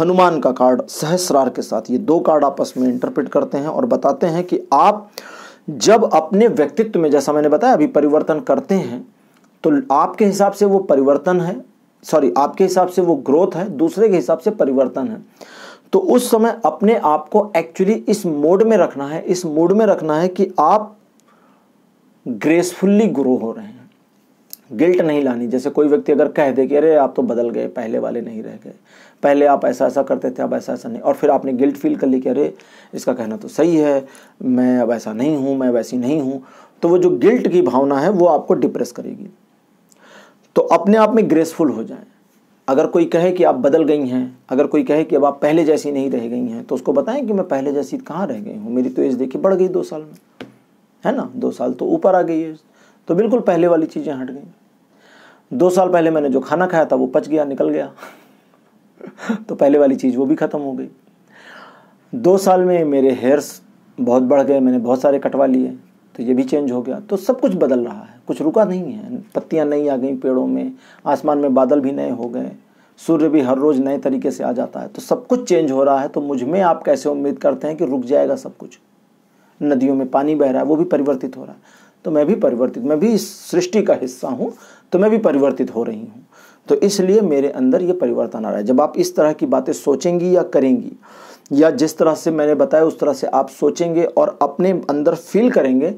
हनुमान का कार्ड सहस्रार के साथ ये दो कार्ड आपस में इंटरप्रेट करते हैं और बताते हैं कि आप जब अपने व्यक्तित्व में जैसा मैंने बताया अभी परिवर्तन करते हैं तो आपके हिसाब से वो परिवर्तन है सॉरी आपके हिसाब से वो ग्रोथ है दूसरे के हिसाब से परिवर्तन है तो उस समय अपने आप को एक्चुअली इस मोड में रखना है इस मोड में रखना है कि आप ग्रेसफुल्ली ग्रो हो रहे हैं गिल्ट नहीं लानी जैसे कोई व्यक्ति अगर कह दे कि अरे आप तो बदल गए पहले वाले नहीं रह गए पहले आप ऐसा ऐसा करते थे अब ऐसा ऐसा नहीं और फिर आपने गिल्ट फील कर ली कि अरे इसका कहना तो सही है मैं अब ऐसा नहीं हूँ मैं वैसी नहीं हूँ तो वो जो गिल्ट की भावना है वो आपको डिप्रेस करेगी तो अपने आप में ग्रेसफुल हो जाएं अगर कोई कहे कि आप बदल गई हैं अगर कोई कहे कि अब आप पहले जैसी नहीं रह गई हैं तो उसको बताएं कि मैं पहले जैसी कहाँ रह गई हूँ मेरी तो एज देखिए बढ़ गई दो साल में है ना दो साल तो ऊपर आ गई है तो बिल्कुल पहले वाली चीज़ें हट गई दो साल पहले मैंने जो खाना खाया था वो पच गया निकल गया तो पहले वाली चीज़ वो भी ख़त्म हो गई दो साल में मेरे हेयर्स बहुत बढ़ गए मैंने बहुत सारे कटवा लिए तो ये भी चेंज हो गया तो सब कुछ बदल रहा है कुछ रुका नहीं है पत्तियां नहीं आ गई पेड़ों में आसमान में बादल भी नए हो गए सूर्य भी हर रोज़ नए तरीके से आ जाता है तो सब कुछ चेंज हो रहा है तो मुझ में आप कैसे उम्मीद करते हैं कि रुक जाएगा सब कुछ नदियों में पानी बह रहा है वो भी परिवर्तित हो रहा है तो मैं भी परिवर्तित मैं भी इस सृष्टि का हिस्सा हूँ तो मैं भी परिवर्तित हो रही हूँ तो इसलिए मेरे अंदर ये परिवर्तन आ रहा है जब आप इस तरह की बातें सोचेंगी या करेंगी या जिस तरह से मैंने बताया उस तरह से आप सोचेंगे और अपने अंदर फील करेंगे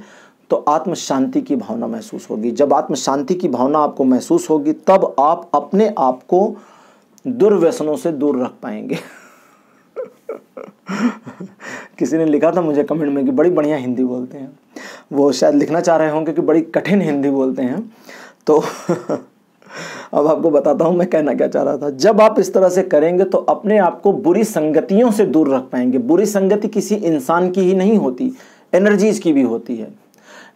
तो आत्म शांति की भावना महसूस होगी जब आत्म शांति की भावना आपको महसूस होगी तब आप अपने आप को दुर्व्यसनों से दूर रख पाएंगे किसी ने लिखा था मुझे कमेंट में कि बड़ी बढ़िया हिंदी बोलते हैं वो शायद लिखना चाह रहे होंगे कि बड़ी कठिन हिंदी बोलते हैं तो अब आपको बताता हूं मैं कहना क्या चाह रहा था जब आप इस तरह से करेंगे तो अपने आप को बुरी संगतियों से दूर रख पाएंगे बुरी संगति किसी इंसान की ही नहीं होती एनर्जीज की भी होती है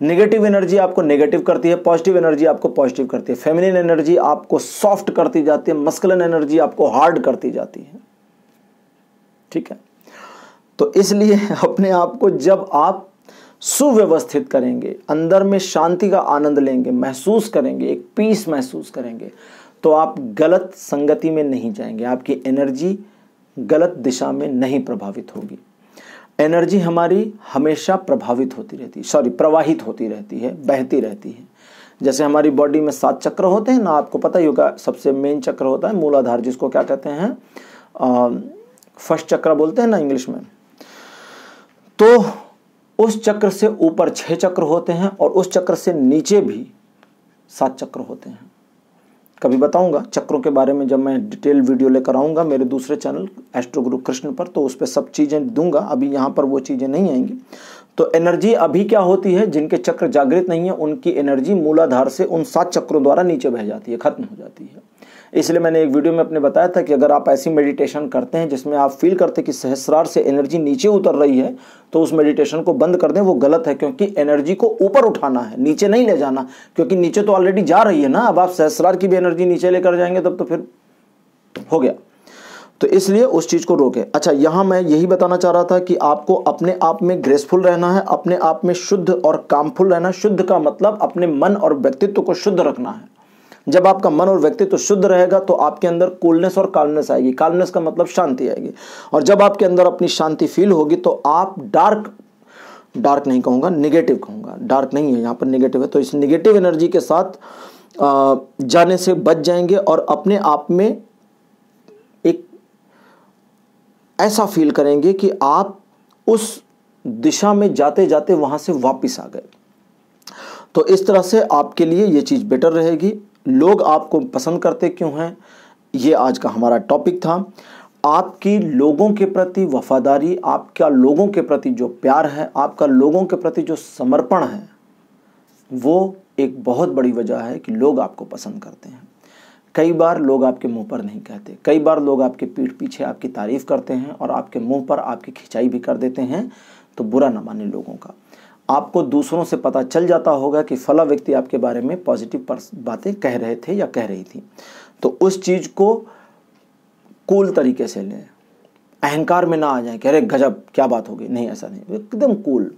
नेगेटिव एनर्जी आपको नेगेटिव करती है पॉजिटिव एनर्जी आपको पॉजिटिव करती है फेमिनिन एनर्जी आपको सॉफ्ट करती जाती है मस्कुलन एनर्जी आपको हार्ड करती जाती है ठीक है तो इसलिए अपने आप को जब आप सुव्यवस्थित करेंगे अंदर में शांति का आनंद लेंगे महसूस करेंगे एक पीस महसूस करेंगे तो आप गलत संगति में नहीं जाएंगे आपकी एनर्जी गलत दिशा में नहीं प्रभावित होगी एनर्जी हमारी हमेशा प्रभावित होती रहती है सॉरी प्रवाहित होती रहती है बहती रहती है जैसे हमारी बॉडी में सात चक्र होते हैं ना आपको पता ही होगा सबसे मेन चक्र होता है मूलाधार जिसको क्या कहते हैं फर्स्ट चक्र बोलते हैं ना इंग्लिश में तो उस चक्र से ऊपर छह चक्र होते हैं और उस चक्र से नीचे भी सात चक्र होते हैं कभी बताऊंगा चक्रों के बारे में जब मैं डिटेल वीडियो लेकर आऊँगा मेरे दूसरे चैनल एस्ट्रो गुरु कृष्ण पर तो उस पर सब चीज़ें दूंगा अभी यहाँ पर वो चीज़ें नहीं आएंगी तो एनर्जी अभी क्या होती है जिनके चक्र जागृत नहीं है उनकी एनर्जी मूलाधार से उन सात चक्रों द्वारा नीचे बह जाती है खत्म हो जाती है इसलिए मैंने एक वीडियो में अपने बताया था कि अगर आप ऐसी मेडिटेशन करते हैं जिसमें आप फील करते हैं कि सहस्रार से एनर्जी नीचे उतर रही है तो उस मेडिटेशन को बंद कर दें वो गलत है क्योंकि एनर्जी को ऊपर उठाना है नीचे नहीं ले जाना क्योंकि नीचे तो ऑलरेडी जा रही है ना अब आप सहस्रार की भी एनर्जी नीचे लेकर जाएंगे तब तो फिर हो गया तो इसलिए उस चीज़ को रोके अच्छा यहां मैं यही बताना चाह रहा था कि आपको अपने आप में ग्रेसफुल रहना है अपने आप में शुद्ध और कामफुल रहना शुद्ध का मतलब अपने मन और व्यक्तित्व को शुद्ध रखना है जब आपका मन और व्यक्तित्व शुद्ध रहेगा तो आपके अंदर कूलनेस और कालनेस आएगी कालनेस का मतलब शांति आएगी और जब आपके अंदर अपनी शांति फील होगी तो आप डार्क डार्क नहीं कहूँगा निगेटिव कहूँगा डार्क नहीं है यहाँ पर निगेटिव है तो इस निगेटिव एनर्जी के साथ जाने से बच जाएंगे और अपने आप में एक ऐसा फील करेंगे कि आप उस दिशा में जाते जाते वहाँ से वापस आ गए तो इस तरह से आपके लिए ये चीज़ बेटर रहेगी लोग आपको पसंद करते क्यों हैं ये आज का हमारा टॉपिक था आपकी लोगों के प्रति वफादारी आपका लोगों के प्रति जो प्यार है आपका लोगों के प्रति जो समर्पण है वो एक बहुत बड़ी वजह है कि लोग आपको पसंद करते हैं कई बार लोग आपके मुंह पर नहीं कहते कई बार लोग आपके पीठ पीछे आपकी तारीफ़ करते हैं और आपके मुंह पर आपकी खिंचाई भी कर देते हैं तो बुरा ना माने लोगों का आपको दूसरों से पता चल जाता होगा कि फला व्यक्ति आपके बारे में पॉजिटिव बातें कह रहे थे या कह रही थी तो उस चीज़ को कूल तरीके से लें अहंकार में ना आ जाए कि अरे गजब क्या बात होगी नहीं ऐसा नहीं एकदम कूल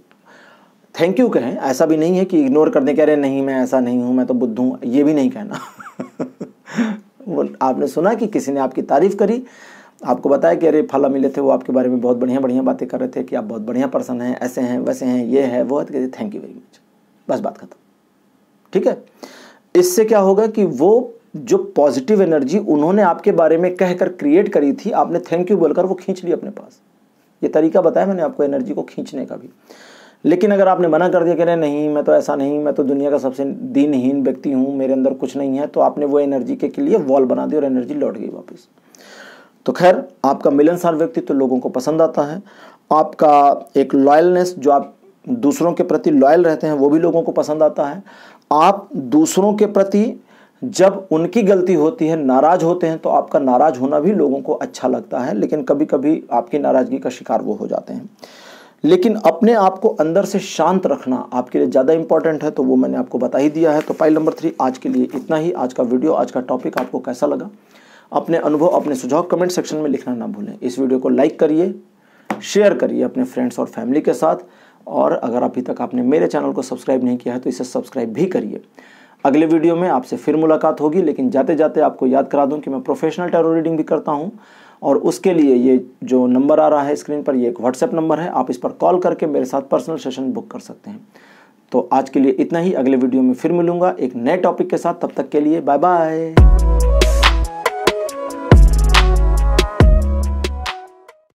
थैंक यू कहें ऐसा भी नहीं है कि इग्नोर कर दें कह रहे नहीं मैं ऐसा नहीं हूं मैं तो बुद्ध हूं ये भी नहीं कहना आपने सुना कि किसी ने आपकी तारीफ़ करी आपको बताया कि अरे फला मिले थे वो आपके बारे में बहुत बढ़िया बढ़िया बातें कर रहे थे कि आप बहुत बढ़िया पर्सन हैं ऐसे हैं वैसे हैं ये है वो है थैंक यू वेरी मच बस बात खत्म ठीक है इससे क्या होगा कि वो जो पॉजिटिव एनर्जी उन्होंने आपके बारे में कहकर क्रिएट करी थी आपने थैंक यू बोलकर वो खींच ली अपने पास ये तरीका बताया मैंने आपको एनर्जी को खींचने का भी लेकिन अगर आपने मना कर दिया कि नहीं मैं तो ऐसा नहीं मैं तो दुनिया का सबसे दीनहीन व्यक्ति हूँ मेरे अंदर कुछ नहीं है तो आपने वो एनर्जी के लिए वॉल बना दी और एनर्जी लौट गई वापस तो खैर आपका मिलनसार व्यक्तित्व तो लोगों को पसंद आता है आपका एक लॉयलनेस जो आप दूसरों के प्रति लॉयल रहते हैं वो भी लोगों को पसंद आता है आप दूसरों के प्रति जब उनकी गलती होती है नाराज़ होते हैं तो आपका नाराज़ होना भी लोगों को अच्छा लगता है लेकिन कभी कभी आपकी नाराज़गी का शिकार वो हो जाते हैं लेकिन अपने आप को अंदर से शांत रखना आपके लिए ज़्यादा इंपॉर्टेंट है तो वो मैंने आपको बता ही दिया है तो पाइल नंबर थ्री आज के लिए इतना ही आज का वीडियो आज का टॉपिक आपको कैसा लगा अपने अनुभव अपने सुझाव कमेंट सेक्शन में लिखना ना भूलें इस वीडियो को लाइक करिए शेयर करिए अपने फ्रेंड्स और फैमिली के साथ और अगर अभी तक आपने मेरे चैनल को सब्सक्राइब नहीं किया है तो इसे सब्सक्राइब भी करिए अगले वीडियो में आपसे फिर मुलाकात होगी लेकिन जाते जाते आपको याद करा दूं कि मैं प्रोफेशनल टैरो रीडिंग भी करता हूं और उसके लिए ये जो नंबर आ रहा है स्क्रीन पर ये एक व्हाट्सएप नंबर है आप इस पर कॉल करके मेरे साथ पर्सनल सेशन बुक कर सकते हैं तो आज के लिए इतना ही अगले वीडियो में फिर मिलूंगा एक नए टॉपिक के साथ तब तक के लिए बाय बाय